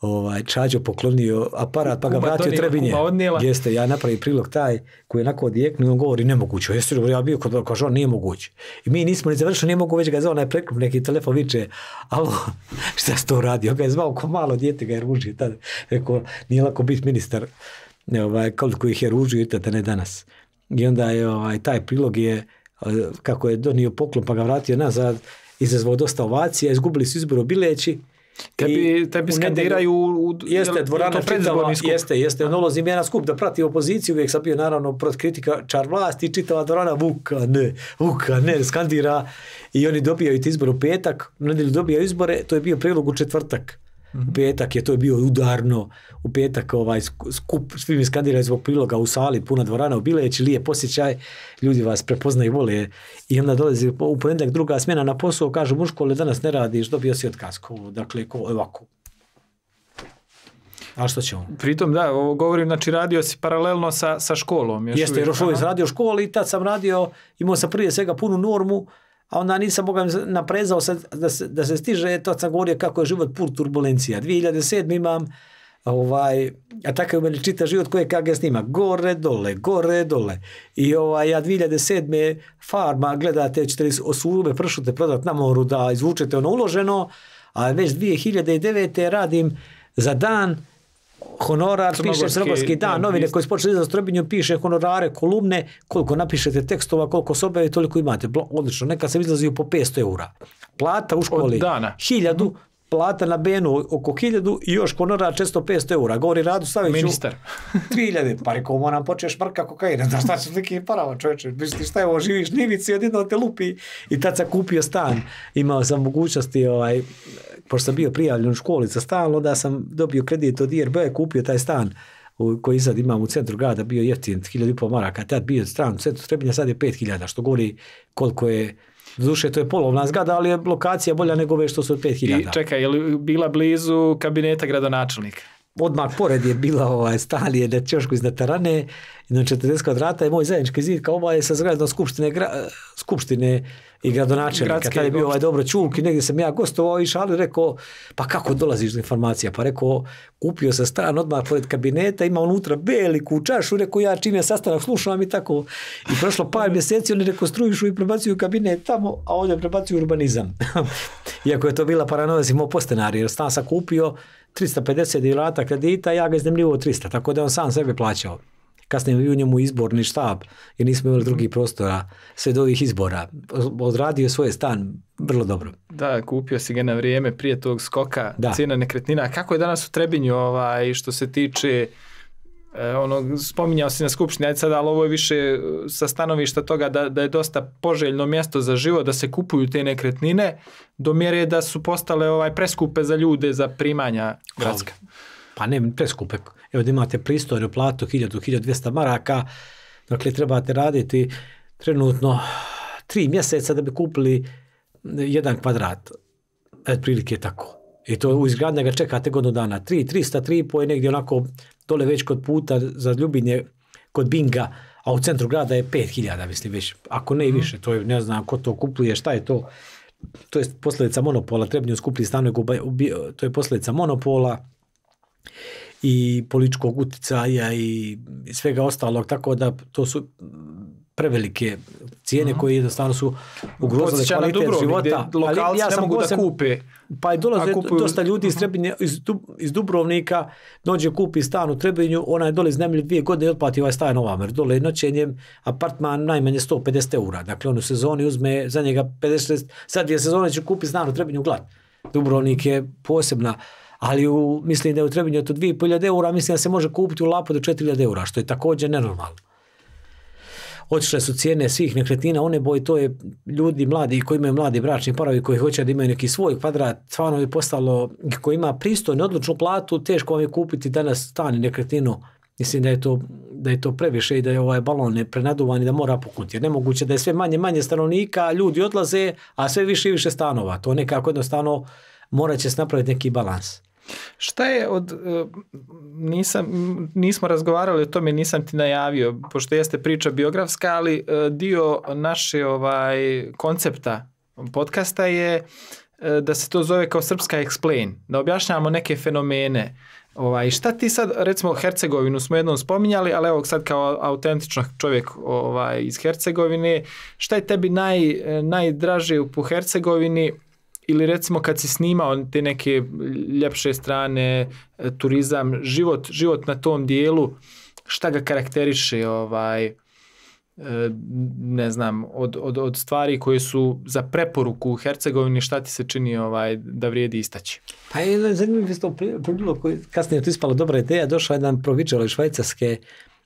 ovaj, Čađo poklonio aparat pa ga vratio Trebinje. Jeste, ja napravi prilog taj koji je onako odjeknuo i on govori nemoguće. Jesi ja bio kod nije moguće. I mi nismo ni završili, nije mogu već ga zvao onaj preklup, neki telefon viče, alo, *laughs* šta si to uradio? Ga je zvao ko malo dijete ga je ružio tada. Rekao, nije lako biti ministar ovaj, koliko ih je ružio i tada ne danas. I onda je ovaj, taj prilog je eh, kako je donio poklon pa ga vratio nazad, izazvao dosta ovacija, izgubili su izboru bileći. Tebi, tebi skandiraju u, u, jeste, dvorana Jeste, jeste. On ja na skup da prati opoziciju, uvijek sam bio naravno prot kritika čar vlasti, čitava dvorana vuka, ne, vuka, ne, skandira i oni dobijaju izbor u petak, nedelju dobijaju izbore, to je bio prilog u četvrtak. Mhm. U petak je to bio udarno. U petak ovaj, skup, svi mi skandirali zbog priloga u sali, puna dvorana u Bileći, lije posjećaj, ljudi vas prepoznaju i vole. I onda dolazi u ponedjeljak druga smjena na posao, kažu muško ali danas ne radiš, dobio si otkaz. Dakle, ko, ovako. A što ćemo? Pritom, da, ovo govorim, znači radio si paralelno sa, sa školom. Jeste, uvijek. jer radio školi i tad sam radio, imao sam prije svega punu normu, a onda nisam Boga naprezao da, se, da se stiže, to sam govorio kako je život pur turbulencija. 2007. imam ovaj, a takav meni čita život koje KG snima, gore, dole, gore, dole. I ovaj, ja 2007. farma, gledate, ćete li pršute prodati na moru da izvučete ono uloženo, a već 2009. radim za dan honorar, piše srbovski, da, novine koji počeli za strobinju piše honorare, kolumne, koliko napišete tekstova, koliko se objavi, toliko imate. Odlično, neka se izlazi po 500 eura. Plata u školi, hiljadu, plata na Benu oko 1000 i još konora 400-500 eura. Govori Radu Saviću. Ministar. 3000. Pa rekao, ovo počeš mrka kokaina. *laughs* Znaš šta su neki parava čovječe. Misliš šta je ovo, živiš nivici, odjedno te lupi. I tad sam kupio stan. Imao sam mogućnosti, ovaj, pošto sam bio prijavljen u školi za stan, onda sam dobio kredit od IRB, kupio taj stan koji sad imam u centru grada bio jeftin, 1000 i pol maraka, tad bio stan u centru Trebinja, sad je 5000, što govori koliko je Zduše, to je polovna zgrada, ali je lokacija bolja nego ove što su od 5000. I čekaj, je li bila blizu kabineta gradonačelnika? Odmah pored je bila ovaj, stalije na čošku iz Natarane, jedno 40 kvadrata je moj zajednički zid kao ovaj sa zgradom skupštine, skupštine i gradonačelnika, tada je bio ovaj dobro čunk negdje sam ja gostovao i šalio, rekao, pa kako dolaziš do informacija? Pa rekao, kupio sam stan odmah pored kabineta, ima unutra beliku čašu, rekao ja čim je sastanak slušam i tako. I prošlo par *laughs* mjeseci, oni rekonstruišu i prebacuju kabinet tamo, a ovdje prebacuju urbanizam. *laughs* Iako je to bila paranoja, si imao jer stan sam kupio 350 dilata kredita, ja ga iznemljivo 300, tako da on sam sebe plaćao kasnije bio u njemu izborni štab jer nismo imali drugih mhm. prostora sve do ovih izbora. Odradio svoj stan vrlo dobro. Da, kupio si ga na vrijeme prije tog skoka, da. cijena nekretnina. Kako je danas u Trebinju ovaj, što se tiče e, ono, spominjao si na skupštini, ajde sad, ali ovo je više e, sa stanovišta toga da, da je dosta poželjno mjesto za život, da se kupuju te nekretnine, do mjere da su postale ovaj preskupe za ljude, za primanja gradska. Pa ne, preskupe. Evo da imate pristoriju platu 1000-1200 maraka, dakle trebate raditi trenutno tri mjeseca da bi kupili jedan kvadrat. je tako. I to u izgradnja ga čekate godinu dana. 3, 300, je negdje onako dole već kod puta za Ljubinje, kod Binga, a u centru grada je 5000, mislim već. Ako ne i mhm. više, to je, ne znam ko to kupuje, šta je to. To je posljedica monopola, Trebnju skuplji stan, to je posljedica monopola, i političkog utjecaja i svega ostalog, tako da to su prevelike cijene mhm. koje jednostavno su ugrozile kvalitet života. ja mogu da kupe. Pa je dolaze dosta ljudi mhm. iz, Dubrovnika, dođe kupi stan u Trebinju, ona je dole Nemlje dvije godine i otplati ovaj stan ovam Jer dole noćenjem apartman najmanje 150 eura. Dakle, on u sezoni uzme za njega 50 sad dvije sezone će kupiti stan u Trebinju glad. Dubrovnik je posebna ali u, mislim da je u Trebinju od 2.500 eura, mislim da se može kupiti u Lapu do 4.000 eura, što je također nenormalno. Otišle su cijene svih nekretnina, one boj, to je ljudi mladi koji imaju mladi bračni parovi koji hoće da imaju neki svoj kvadrat, stvarno je postalo, koji ima pristojnu odlučnu platu, teško vam je kupiti danas stan i nekretninu. Mislim da je, to, da je to previše i da je ovaj balon ne i da mora puknuti. Jer nemoguće da je sve manje manje stanovnika, ljudi odlaze, a sve više i više stanova. To nekako jednostavno morat će se napraviti neki balans. Šta je od, e, nisam, nismo razgovarali o tome, nisam ti najavio, pošto jeste priča biografska, ali e, dio naše ovaj, koncepta podcasta je e, da se to zove kao Srpska Explain, da objašnjamo neke fenomene. Ovaj, šta ti sad, recimo Hercegovinu smo jednom spominjali, ali evo sad kao autentičan čovjek ovaj, iz Hercegovine, šta je tebi naj, najdraže u Hercegovini, ili recimo kad si snimao te neke ljepše strane, e, turizam, život, život na tom dijelu, šta ga karakteriše ovaj, e, ne znam, od, od, od stvari koje su za preporuku u Hercegovini, šta ti se čini ovaj, da vrijedi istaći? Pa je zanimljiv isto bilo koji kasnije to ispala dobra ideja, došao jedan provičar iz Švajcarske,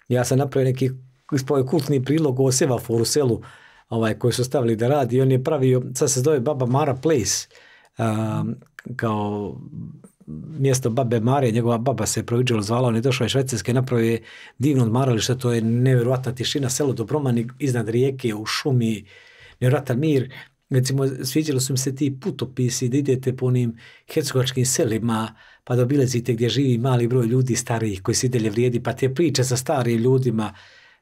ja sam napravio neki kult, kultni prilog o Sevaforu selu, ovaj, koji su stavili da radi i on je pravio, sad se zove Baba Mara Place, um, kao mjesto babe Mare, njegova baba se proviđala, zvala, on je došao iz Švedske, napravo je divno odmaralište, to je nevjerojatna tišina, selo Dobromani iznad rijeke, u šumi, nevjerojatan mir. Recimo, sviđali su mi se ti putopisi da idete po onim hercegovačkim selima, pa da obilazite gdje živi mali broj ljudi starijih koji se i dalje vrijedi, pa te priče sa starijim ljudima,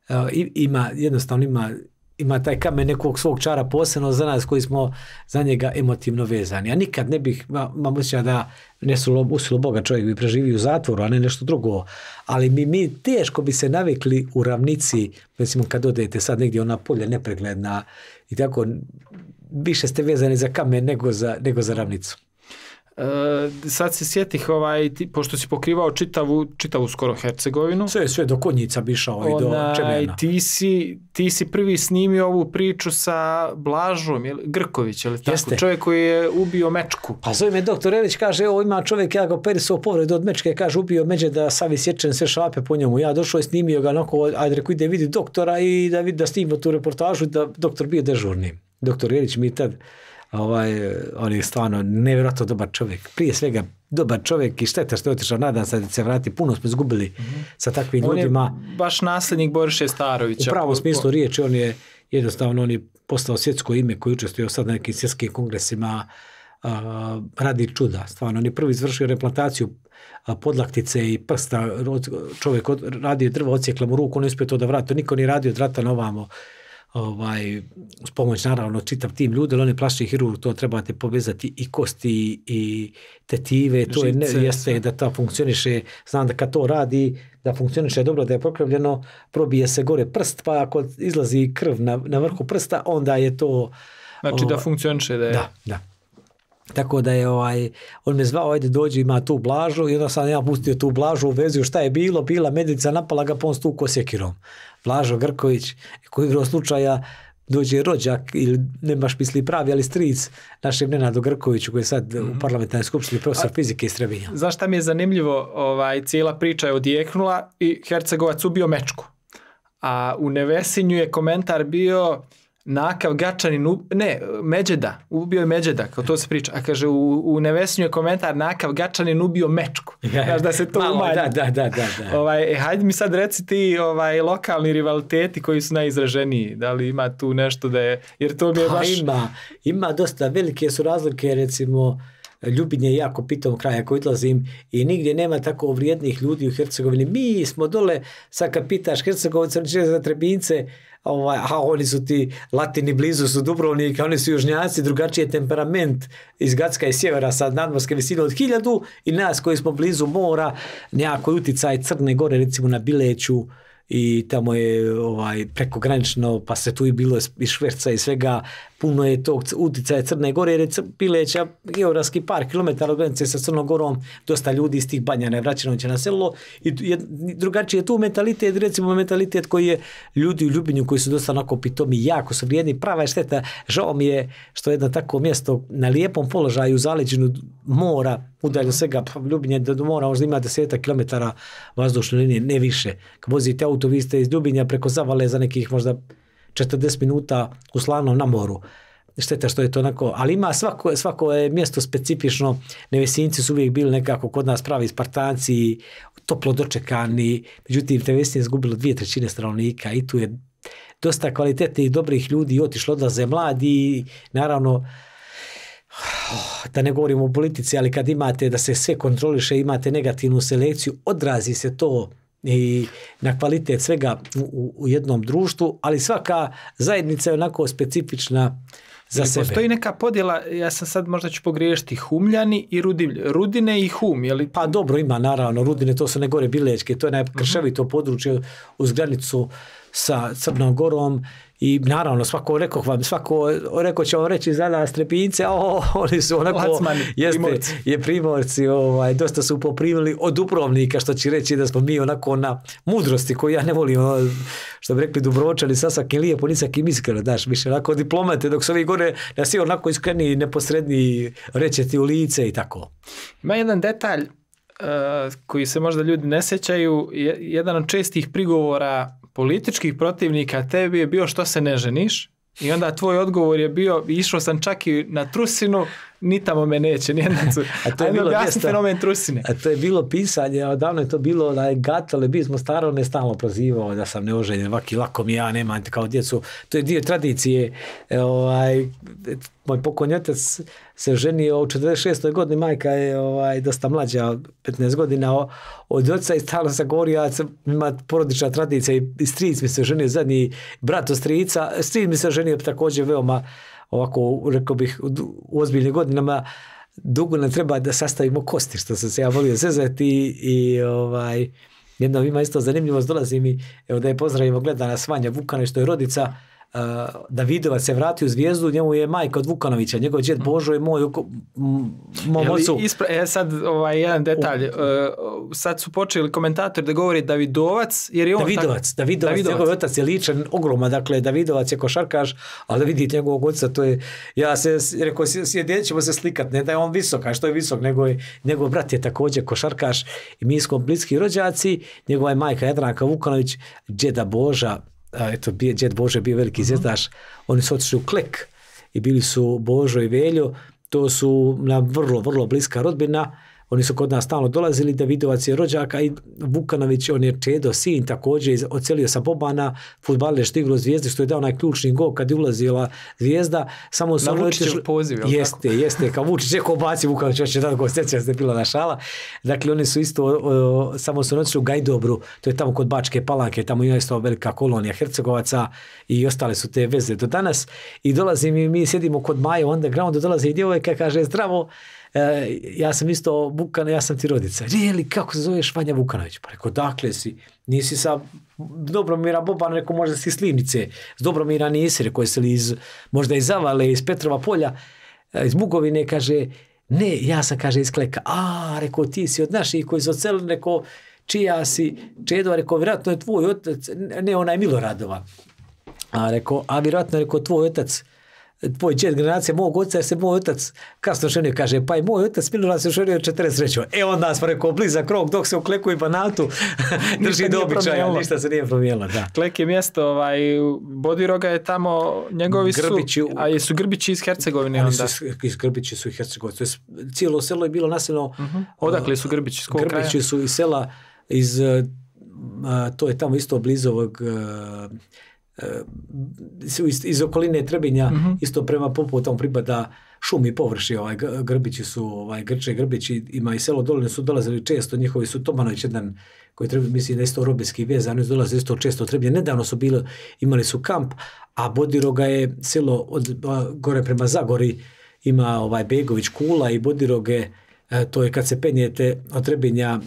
uh, ima, jednostavno ima ima taj kamen nekog svog čara posebno za nas koji smo za njega emotivno vezani. Ja nikad ne bih, imam osjeća da ne su usilo Boga čovjek bi preživio u zatvoru, a ne nešto drugo. Ali mi, mi teško bi se navikli u ravnici, recimo kad odete sad negdje ona polja nepregledna i tako, više ste vezani za kamen nego za, nego za ravnicu. E, sad se sjetih, ovaj, pošto si pokrivao čitavu, čitavu skoro Hercegovinu. Sve, sve do Konjica bišao i do čemena. Ti si, ti si prvi snimio ovu priču sa Blažom, je, Grković, je tako? Čovjek koji je ubio mečku. Pa zove me doktor Elić, kaže, evo ima čovjek, ja ga svoj povredu od mečke, kaže, ubio međe da savi sječen sve šape po njemu. Ja došao i snimio ga, onako, ajde, ide vidi doktora i da vidi da snimio tu reportažu, da doktor bio dežurni. Doktor Elić mi tad Ovaj, on je stvarno nevjerojatno dobar čovjek. Prije svega dobar čovjek i šteta što je otišao, nadam se da se vrati, puno smo izgubili mhm. sa takvim on ljudima. Je baš nasljednik Boriše Starovića. U pravom smislu riječi, on je jednostavno on je postao svjetsko ime koji učestvuje sad na nekim svjetskim kongresima, radi čuda. Stvarno, on je prvi izvršio replantaciju podlaktice i prsta, čovjek radio drvo, ocijekla mu ruku, on je uspio to da vrati, niko nije radio od rata ovamo ovaj, uz pomoć naravno čitav tim ljudi, ali oni je plastični to trebate povezati i kosti i tetive, to je, ne, jeste da ta funkcioniše, znam da kad to radi, da funkcioniše dobro, da je pokrivljeno, probije se gore prst, pa ako izlazi krv na, na vrhu prsta, onda je to... Znači da funkcioniše, da Da, Tako da je ovaj, on me zvao, ajde dođi, ima tu blažu i onda sam ja pustio tu blažu u šta je bilo, bila medica, napala ga, pa on stuko sjekirom. Blažo Grković, e, koji igrao slučaja dođe rođak ili nemaš misli pravi, ali stric našem Nenadu Grkoviću koji je sad u mhm. parlamentarnoj skupštini profesor fizike iz Trebinja. šta mi je zanimljivo, ovaj, cijela priča je odjeknula i Hercegovac ubio mečku. A u Nevesinju je komentar bio Nakav Gačanin, ne, Međeda, ubio je Međeda, kao to se priča. A kaže, u, u je komentar Nakav Gačanin ubio Mečku. *laughs* Znaš da se to malo, Da, da, da, Ovaj, e, hajde mi sad reci ti ovaj, lokalni rivaliteti koji su najizraženiji. Da li ima tu nešto da je, jer to mi je pa Ima, ima dosta velike su razlike, recimo, Ljubin je jako pitom kraja koji odlazim i nigdje nema tako vrijednih ljudi u Hercegovini. Mi smo dole, sad kad pitaš Hercegovice, za Trebince, ovaj, a oni su ti latini blizu su Dubrovnik, oni su južnjaci, drugačiji je temperament iz Gacka i sjevera sa nadmorske visine od hiljadu i nas koji smo blizu mora, nekako je uticaj Crne Gore recimo na Bileću, i tamo je ovaj prekogranično pa se tu i bilo i šverca i svega puno je tog utjecaja Crne Gore, jer je Pileća geografski par kilometara od granice sa Crnom Gorom, dosta ljudi iz tih banja ne na selo i drugačije je tu mentalitet, recimo mentalitet koji je ljudi u Ljubinju koji su dosta onako pitomi, jako su vrijedni, prava je šteta, žao mi je što jedno tako mjesto na lijepom položaju u mora, udalje svega, pa Ljubinje do mora možda ima deseta kilometara vazdušne linije, ne više. Kad vozite auto, vi ste iz Ljubinja preko Zavale za nekih možda 40 minuta u slavnom na moru. Šteta što je to onako, ali ima svako, svako je mjesto specifično, nevesinci su uvijek bili nekako kod nas pravi spartanci, toplo dočekani, međutim Nevesinje je zgubilo dvije trećine stanovnika i tu je dosta kvalitetnih i dobrih ljudi otišlo odlaze mladi naravno da ne govorimo o politici, ali kad imate da se sve kontroliše, imate negativnu selekciju, odrazi se to i na kvalitet svega u, u jednom društvu, ali svaka zajednica je onako specifična za sebe. sebe. Postoji neka podjela, ja sam sad možda ću pogriješiti, humljani i rudine i hum, je li? Pa dobro, ima naravno, rudine, to su ne gore bilečke, to je najkrševito mhm. područje uz granicu sa Crnom Gorom i naravno svako rekao vam, svako rekao će vam reći za nas trepince, a oni su onako, primorci. je primorci, ovaj, dosta su poprimili od Dubrovnika, što će reći da smo mi onako na mudrosti koju ja ne volim, ono, što bi rekli Dubrovčani, sasak je lijepo, nisakim iskreno, daš, više onako diplomate, dok su ovi gore da si onako iskreni, neposredni, reće ti u lice i tako. Ima jedan detalj eh, koji se možda ljudi ne sjećaju, jedan od čestih prigovora političkih protivnika tebi je bio što se ne ženiš i onda tvoj odgovor je bio, išao sam čak i na trusinu, ni tamo me neće, nijedan *laughs* A to je bilo fenomen trusine. A to je bilo pisanje, odavno je to bilo da je bismo bismo staro me stalno prozivao da sam neoženjen, vaki lako mi ja nemam kao djecu. To je dio tradicije. E, ovaj, moj pokojni otac se ženio u 46. godini, majka je ovaj, dosta mlađa, 15 godina od oca i stalno se govori ja ima porodična tradicija i stric mi se ženio zadnji, brat od strica, stric mi se ženio također veoma ovako, rekao bih, u ozbiljnim godinama dugo nam treba da sastavimo kosti, što sam se ja volio zezati i, ovaj, jednom ima isto zanimljivost, dolazi mi, evo da je pozdravimo, gledana Svanja Vukana, što je rodica, Davidovac se vrati u zvijezdu, njemu je majka od Vukanovića, njegov džet mm. Božo je moj mom ocu. e sad ovaj jedan detalj, e, sad su počeli komentatori da govori Davidovac, jer je on Davidovac, tak... Davidovac, Davidovac, njegov otac je ličan ogroman, dakle Davidovac je košarkaš, ali da vidite njegovog oca, to je, ja se rekao, sjedin ćemo se slikat, ne da je on visoka, što je visok, nego je, njegov brat je također košarkaš i mi smo bliski rođaci, njegova je majka Jadranka Vukanović, džeda Boža, a, eto, djed Bože bio veliki uh mhm. -huh. oni su otišli u klek i bili su Božo i Veljo, to su na vrlo, vrlo bliska rodbina oni su kod nas stalno dolazili, Davidovac je rođaka i Vukanović, on je čedo, sin također, ocelio sa Bobana, futbaler je štiglo zvijezdi, što je dao onaj ključni gol kad je ulazila zvijezda. Samo su Na Vučićev Jeste, jeste, kao Vučić je ko baci Vukanović, će da go sjeća, se bila na šala. Dakle, oni su isto, samo su otišli u Gajdobru, to je tamo kod Bačke Palanke, tamo ima isto velika kolonija Hercegovaca i ostale su te veze do danas. I dolazim i mi sjedimo kod Maje Underground, dolazi i djevojka, kaže, zdravo, E, ja sam isto Bukan, ja sam ti rodica. Rijeli, kako se zoveš Vanja Vukanović? Pa rekao, dakle si, nisi sa Dobromira Boban, rekao, možda si iz S Dobromira nisi, rekao, jesi li iz, možda iz Zavale, iz Petrova polja, e, iz Bugovine, kaže, ne, ja sam, kaže, iz Kleka. A, rekao, ti si od naših koji su ocelili, rekao, čija si, Čedo, rekao, vjerojatno je tvoj otac, ne onaj Miloradova. A rekao, a vjerojatno je tvoj otac tvoj čet generacije mog oca, jer se moj otac kasno ženio, kaže, pa i moj otac Milorad se ženio 43. E onda smo rekao, bliza krog, dok se u i Banatu drži do ništa se nije promijelo. Da. Klek je mjesto, ovaj, Bodiroga je tamo, njegovi Grbići, su, a jesu Grbići iz Hercegovine oni onda? Su, iz Grbići su iz Hercegovine, cijelo selo je bilo naseljeno. Mhm. Odakle su Grbići? Grbići su iz sela iz, eh, to je tamo isto blizu ovog eh, Eh, iz, iz okoline Trebinja, mhm. isto prema Popotom pripada šumi površi, ovaj, Grbići su, ovaj, Grče Grbići, ima i selo Doline su dolazili često, njihovi su Tomanović jedan koji treba, mislim da je isto robinski oni dolazili isto često Trebinje, nedavno su bili, imali su kamp, a Bodiroga je selo od, gore prema Zagori, ima ovaj Begović Kula i Bodiroge, eh, to je kad se penjete od Trebinja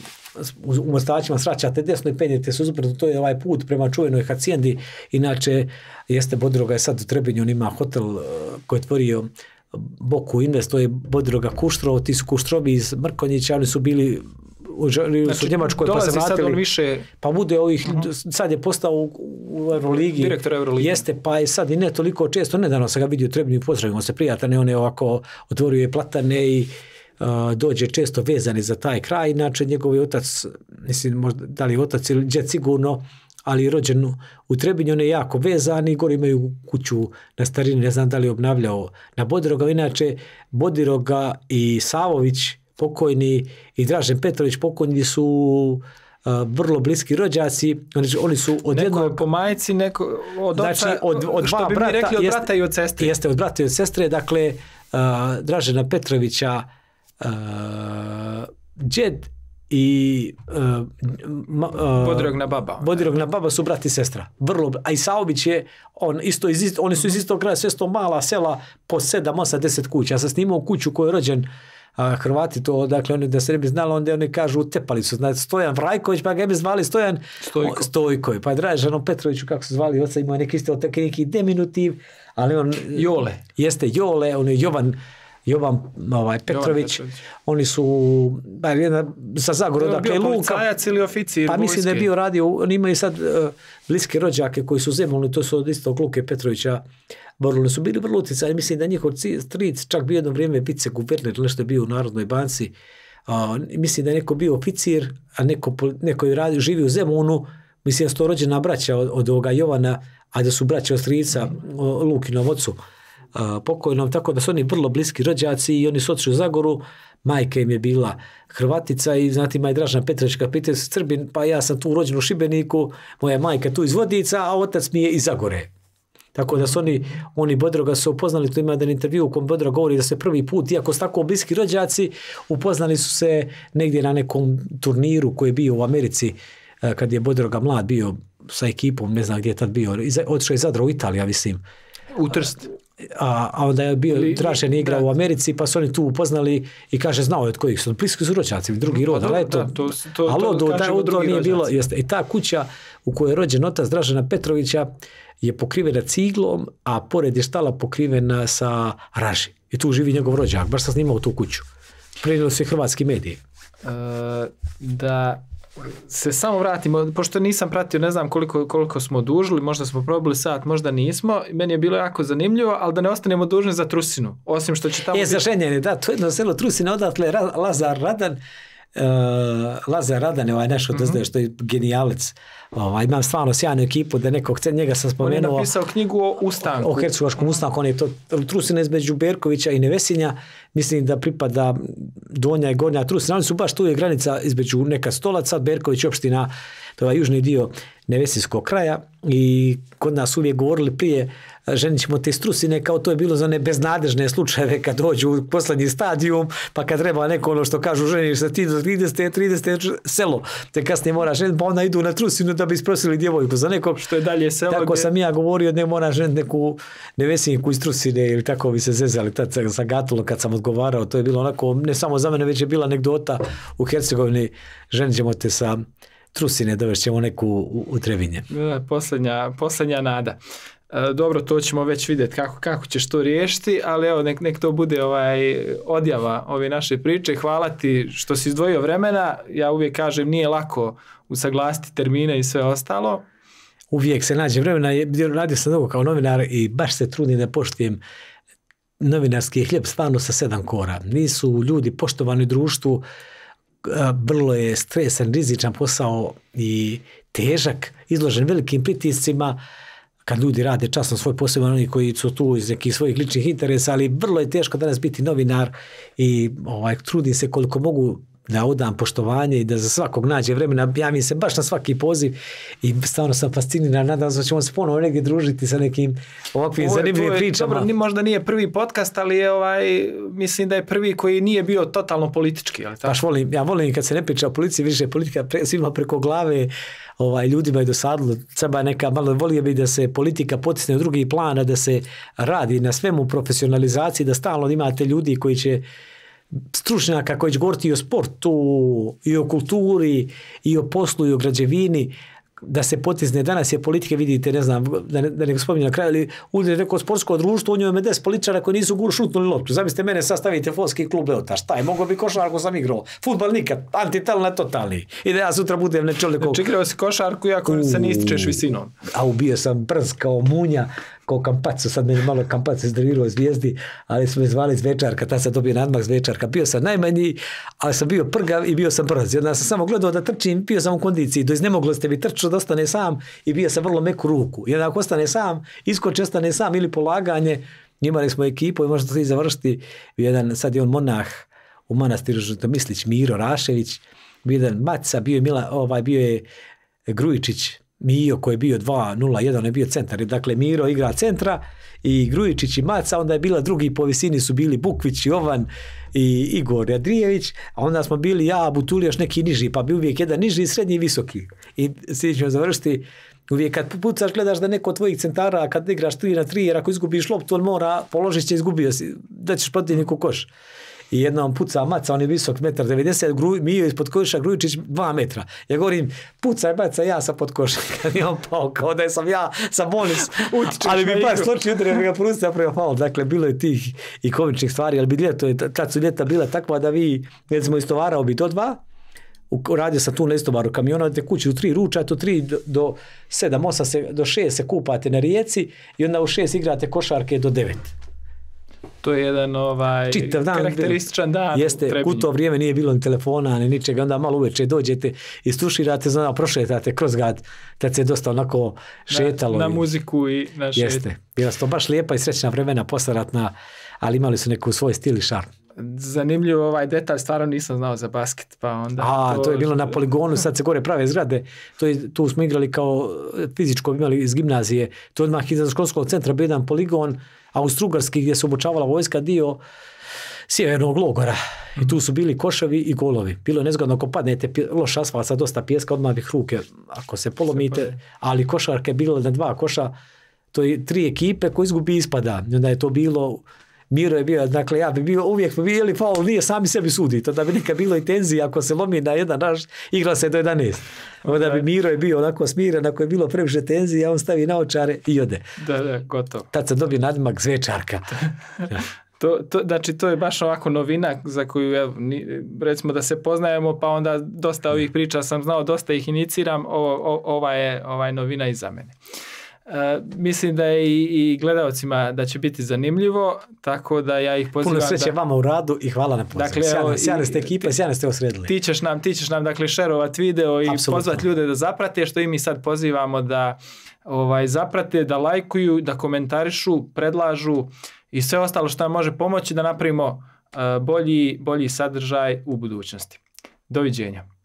u mostaćima sraćate desno i penjete se uzbrdu, to je ovaj put prema čuvenoj Hacijendi, inače jeste Bodroga je sad u Trebinju, on ima hotel eh, koji je tvorio Boku Invest, to je Bodroga Kuštrovo, ti su Kuštrovi iz Mrkonjića, oni su bili u, znači, Njemačkoj pa se vratili. više... Pa bude ovih, mhm. sad je postao u, Euroligi. Direktor Jeste, pa je sad i ne toliko često, nedavno sam ga vidio u Trebinju pozdravimo se prijatelje, on je ovako otvorio je platane i dođe često vezani za taj kraj, inače njegov otac, mislim možda da li otac ili džet sigurno, ali je rođen u Trebinju, on je jako vezan i gore imaju kuću na starini, ne znam da li je obnavljao na Bodiroga, inače Bodiroga i Savović pokojni i Dražen Petrović pokojni su vrlo bliski rođaci, oni su od neko Je po majici, neko od oca, znači, brata, rekli od brata i od sestre. Jeste, od brata i od sestre, dakle, Dražena Petrovića Uh, džed i uh, na uh, Bodirogna na baba su brat i sestra. Vrlo, a i Saobić je, on isto oni su iz mhm. istog kraja, sve sto mala sela po 7, 8, 10 kuća. Ja sam snimao kuću koju je rođen a, Hrvati to, dakle, oni da se ne bi znali, onda oni kažu utepali su, znači, Stojan Vrajković, pa ga bi zvali Stojan Stojko. Stojković, pa Dražanom Petroviću, kako su zvali, oca imao neki isto, neki deminutiv, ali on... Jole. Jeste Jole, on je Jovan, Jovan ovaj, Petrović, Petrović. oni su ba, sa Zagoru, dakle bio Luka. ili oficir Pa mislim da je bio radio, oni imaju sad uh, bliske rođake koji su zemljeni, to su od istog Luke Petrovića, borili su bili vrlo mislim da njihov stric čak bio jedno vrijeme pice guverner, nešto je bio u Narodnoj banci, uh, mislim da je neko bio oficir, a neko, neko je radio, živi u Zemunu, mislim da su to rođena braća od, ovoga Jovana, a da su braća od strica mhm. Lukinom ocu pokojnom, tako da su oni vrlo bliski rođaci i oni su otišli u Zagoru, majka im je bila Hrvatica i znate ima i Dražan Petrović kapitel Srbin, pa ja sam tu urođen u Šibeniku, moja majka tu iz Vodica, a otac mi je iz Zagore. Tako da su oni, oni Bodroga su upoznali, tu ima jedan intervju u kojem Bodroga govori da se prvi put, iako su tako bliski rođaci, upoznali su se negdje na nekom turniru koji je bio u Americi, e, kad je Bodroga mlad bio sa ekipom, ne znam gdje je tad bio, otišao je Zadra u Italiju, mislim. U a, a onda je bio tražen igra u Americi, pa su oni tu upoznali i kaže, znao je od kojih su, pliski su rođaci, drugi rod, pa ali eto, to, ali od, to nije bilo, jeste, i ta kuća u kojoj je rođen otac Dražena Petrovića je pokrivena ciglom, a pored je štala pokrivena sa raži. I tu živi njegov rođak, baš sam snimao tu kuću. Prenijeli su hrvatski mediji. E, da se samo vratimo, pošto nisam pratio, ne znam koliko, koliko smo dužili, možda smo probili sat, možda nismo, meni je bilo jako zanimljivo, ali da ne ostanemo dužni za Trusinu, osim što će tamo... Je, biti... Šenjeni, da, to jedno selo Trusina, odatle Lazar Radan, Eh, Lazar Radane, ovaj naš mhm. što je genijalec. Ovaj, imam stvarno sjajnu ekipu da nekog, njega sam spomenuo. On je napisao knjigu o ustanku. O, hercegovačkom ustanku, on je to Trusina između Berkovića i Nevesinja, mislim da pripada Donja i Gornja Trusina, oni su baš tu je granica između neka stolaca, Berković opština, to je ovaj južni dio nevesinskog kraja i kod nas uvijek govorili prije ženit ćemo te strusine kao to je bilo za one beznadežne slučajeve kad dođu u poslednji stadijum pa kad treba neko ono što kažu ženiš sa ti do 30, 30 selo te kasnije mora ženiti pa onda idu na trusinu da bi isprosili djevojku za nekog što je dalje selo tako sam ja govorio ne mora ženiti neku nevesinku iz trusine ili tako bi se zezali tad sa, kad sam odgovarao to je bilo onako ne samo za mene već je bila anegdota u Hercegovini ženit te sa trusine ćemo neku u, trevinje. E, da, Poslednja, nada. E, dobro, to ćemo već vidjeti kako, kako ćeš to riješiti, ali evo, nek, nek to bude ovaj odjava ove naše priče. Hvala ti što si izdvojio vremena. Ja uvijek kažem, nije lako usaglasiti termine i sve ostalo. Uvijek se nađe vremena, radio sam dugo kao novinar i baš se trudim da poštujem novinarski hljeb stvarno sa sedam kora. Nisu ljudi poštovani društvu, vrlo je stresan, rizičan posao i težak, izložen velikim pritiscima kad ljudi rade časno svoj posao, oni koji su tu iz nekih svojih ličnih interesa, ali vrlo je teško danas biti novinar i ovaj, trudim se koliko mogu da odam poštovanje i da za svakog nađe vremena, mi se baš na svaki poziv i stvarno sam fasciniran, nadam se da ćemo se ponovo negdje družiti sa nekim ovakvim zanimljivim pričama. Dobro, možda nije prvi podcast, ali je ovaj, mislim da je prvi koji nije bio totalno politički. Baš volim, ja volim kad se ne priča o politici, više politika svima preko glave, ovaj, ljudima je dosadilo, treba neka, malo volio bi da se politika potisne u drugi plan, da se radi na svemu profesionalizaciji, da stalno imate ljudi koji će stručnjaka koji će govoriti i o sportu, i o kulturi, i o poslu, i o građevini, da se potizne danas je politike, vidite, ne znam, da ne, da ne spominjem na kraju, ali uđe neko sportsko društvo, u njoj me des političara koji nisu gur šutnuli loptu. Zamislite mene, sad stavite Foski klub Leota, šta je, mogo bi košarku sam igrao. Futbal nikad, na totalni. I da ja sutra budem ne čovjek. Čekirao si košarku, iako se ne ističeš visinom. A ubio sam brz kao munja ko kampacu, sad meni malo kampacu u zvijezdi, ali su me zvali zvečarka, tad sam dobio nadmak zvečarka. Bio sam najmanji, ali sam bio prgav i bio sam brz. Jedna sam samo gledao da trčim, bio sam u kondiciji, do iznemoglosti bi trčao da ostane sam i bio sam vrlo meku ruku. Jer ako ostane sam, iskoče, ostane sam ili polaganje, imali smo ekipu i možda se i završiti jedan, sad je on monah u manastiru Žutomislić, Miro Rašević, bio jedan bio je, Mila, ovaj, bio je Grujičić, Mio koji je bio 2-0-1 je bio centar. Dakle, Miro igra centra i Grujičić i Maca, onda je bila drugi po visini su bili Bukvić, Jovan i Igor Jadrijević, a onda smo bili ja, Butuli, još neki niži, pa bi uvijek jedan niži, srednji i visoki. I svi ćemo završiti Uvijek kad pucaš gledaš da neko od tvojih centara kad igraš 3 na 3 jer ako izgubiš loptu on mora položit će izgubio si, da ćeš protivniku koš i jednom puca maca, on je visok 1,90 m, mi je ispod koša Grujičić 2 metra. Ja govorim, pucaj maca, ja sam pod koša. *laughs* je on pao, kao da sam ja sa bonus Ali bi pa slučaj udre ga ja prema malo. Dakle, bilo je tih i komičnih stvari, ali bi ljeto, tad su ljeta bila takva da vi, recimo, istovarao bi do dva, radio sam tu na istovaru kamiona, odete kući u tri ruča to tri do, do sedam, osam, do šest se kupate na rijeci i onda u šest igrate košarke do devet to je jedan ovaj, Čitav dan, karakterističan dan. Jeste, u, to vrijeme nije bilo ni telefona, ni ničega, onda malo uveče dođete i stuširate, znam, prošetate kroz grad, tad se dosta onako šetalo. Na, na muziku i na šet. Jeste, bila su to baš lijepa i srećna vremena, posaratna, ali imali su neku svoj stil i šarm. Zanimljiv ovaj detalj, stvarno nisam znao za basket, pa onda... to, je bilo na poligonu, sad se gore prave zgrade, to je, tu smo igrali kao fizičko, imali iz gimnazije, to je odmah iza školskog centra bio jedan poligon, Austrugarski gdje se obučavala vojska dio sjevernog logora. I tu su bili koševi i golovi. Bilo je nezgodno ako padnete loš asfalt sa dosta pjeska, odmah bih ruke ako se polomite. Pa Ali košarke je bilo na dva koša, to je tri ekipe koji izgubi ispada. I onda je to bilo Miro je bio, dakle ja bi bio uvijek, bi, ili faul nije, sami sebi to da bi neka bilo i tenzija, ako se lomi na jedan naš, igra se do 11. Onda bi Miro je bio onako smiren, ako je bilo previše tenzije, on stavi očare i ode. Da, da, gotovo. Tad se dobije nadmak zvečarka. *laughs* To, to, znači, to je baš ovako novina za koju, ja, recimo da se poznajemo, pa onda dosta ovih priča sam znao, dosta ih iniciram, ova je ovaj novina i za mene. E, mislim da je i, i da će biti zanimljivo, tako da ja ih pozivam. Puno sreće vama u radu i hvala na pozivu. Dakle, ste ste Ti ćeš nam, ti ćeš nam dakle, šerovat video i Absolutno. pozvat ljude da zaprate, što i mi sad pozivamo da ovaj, zaprate, da lajkuju, da komentarišu, predlažu i sve ostalo što nam može pomoći da napravimo e, bolji, bolji sadržaj u budućnosti. Doviđenja.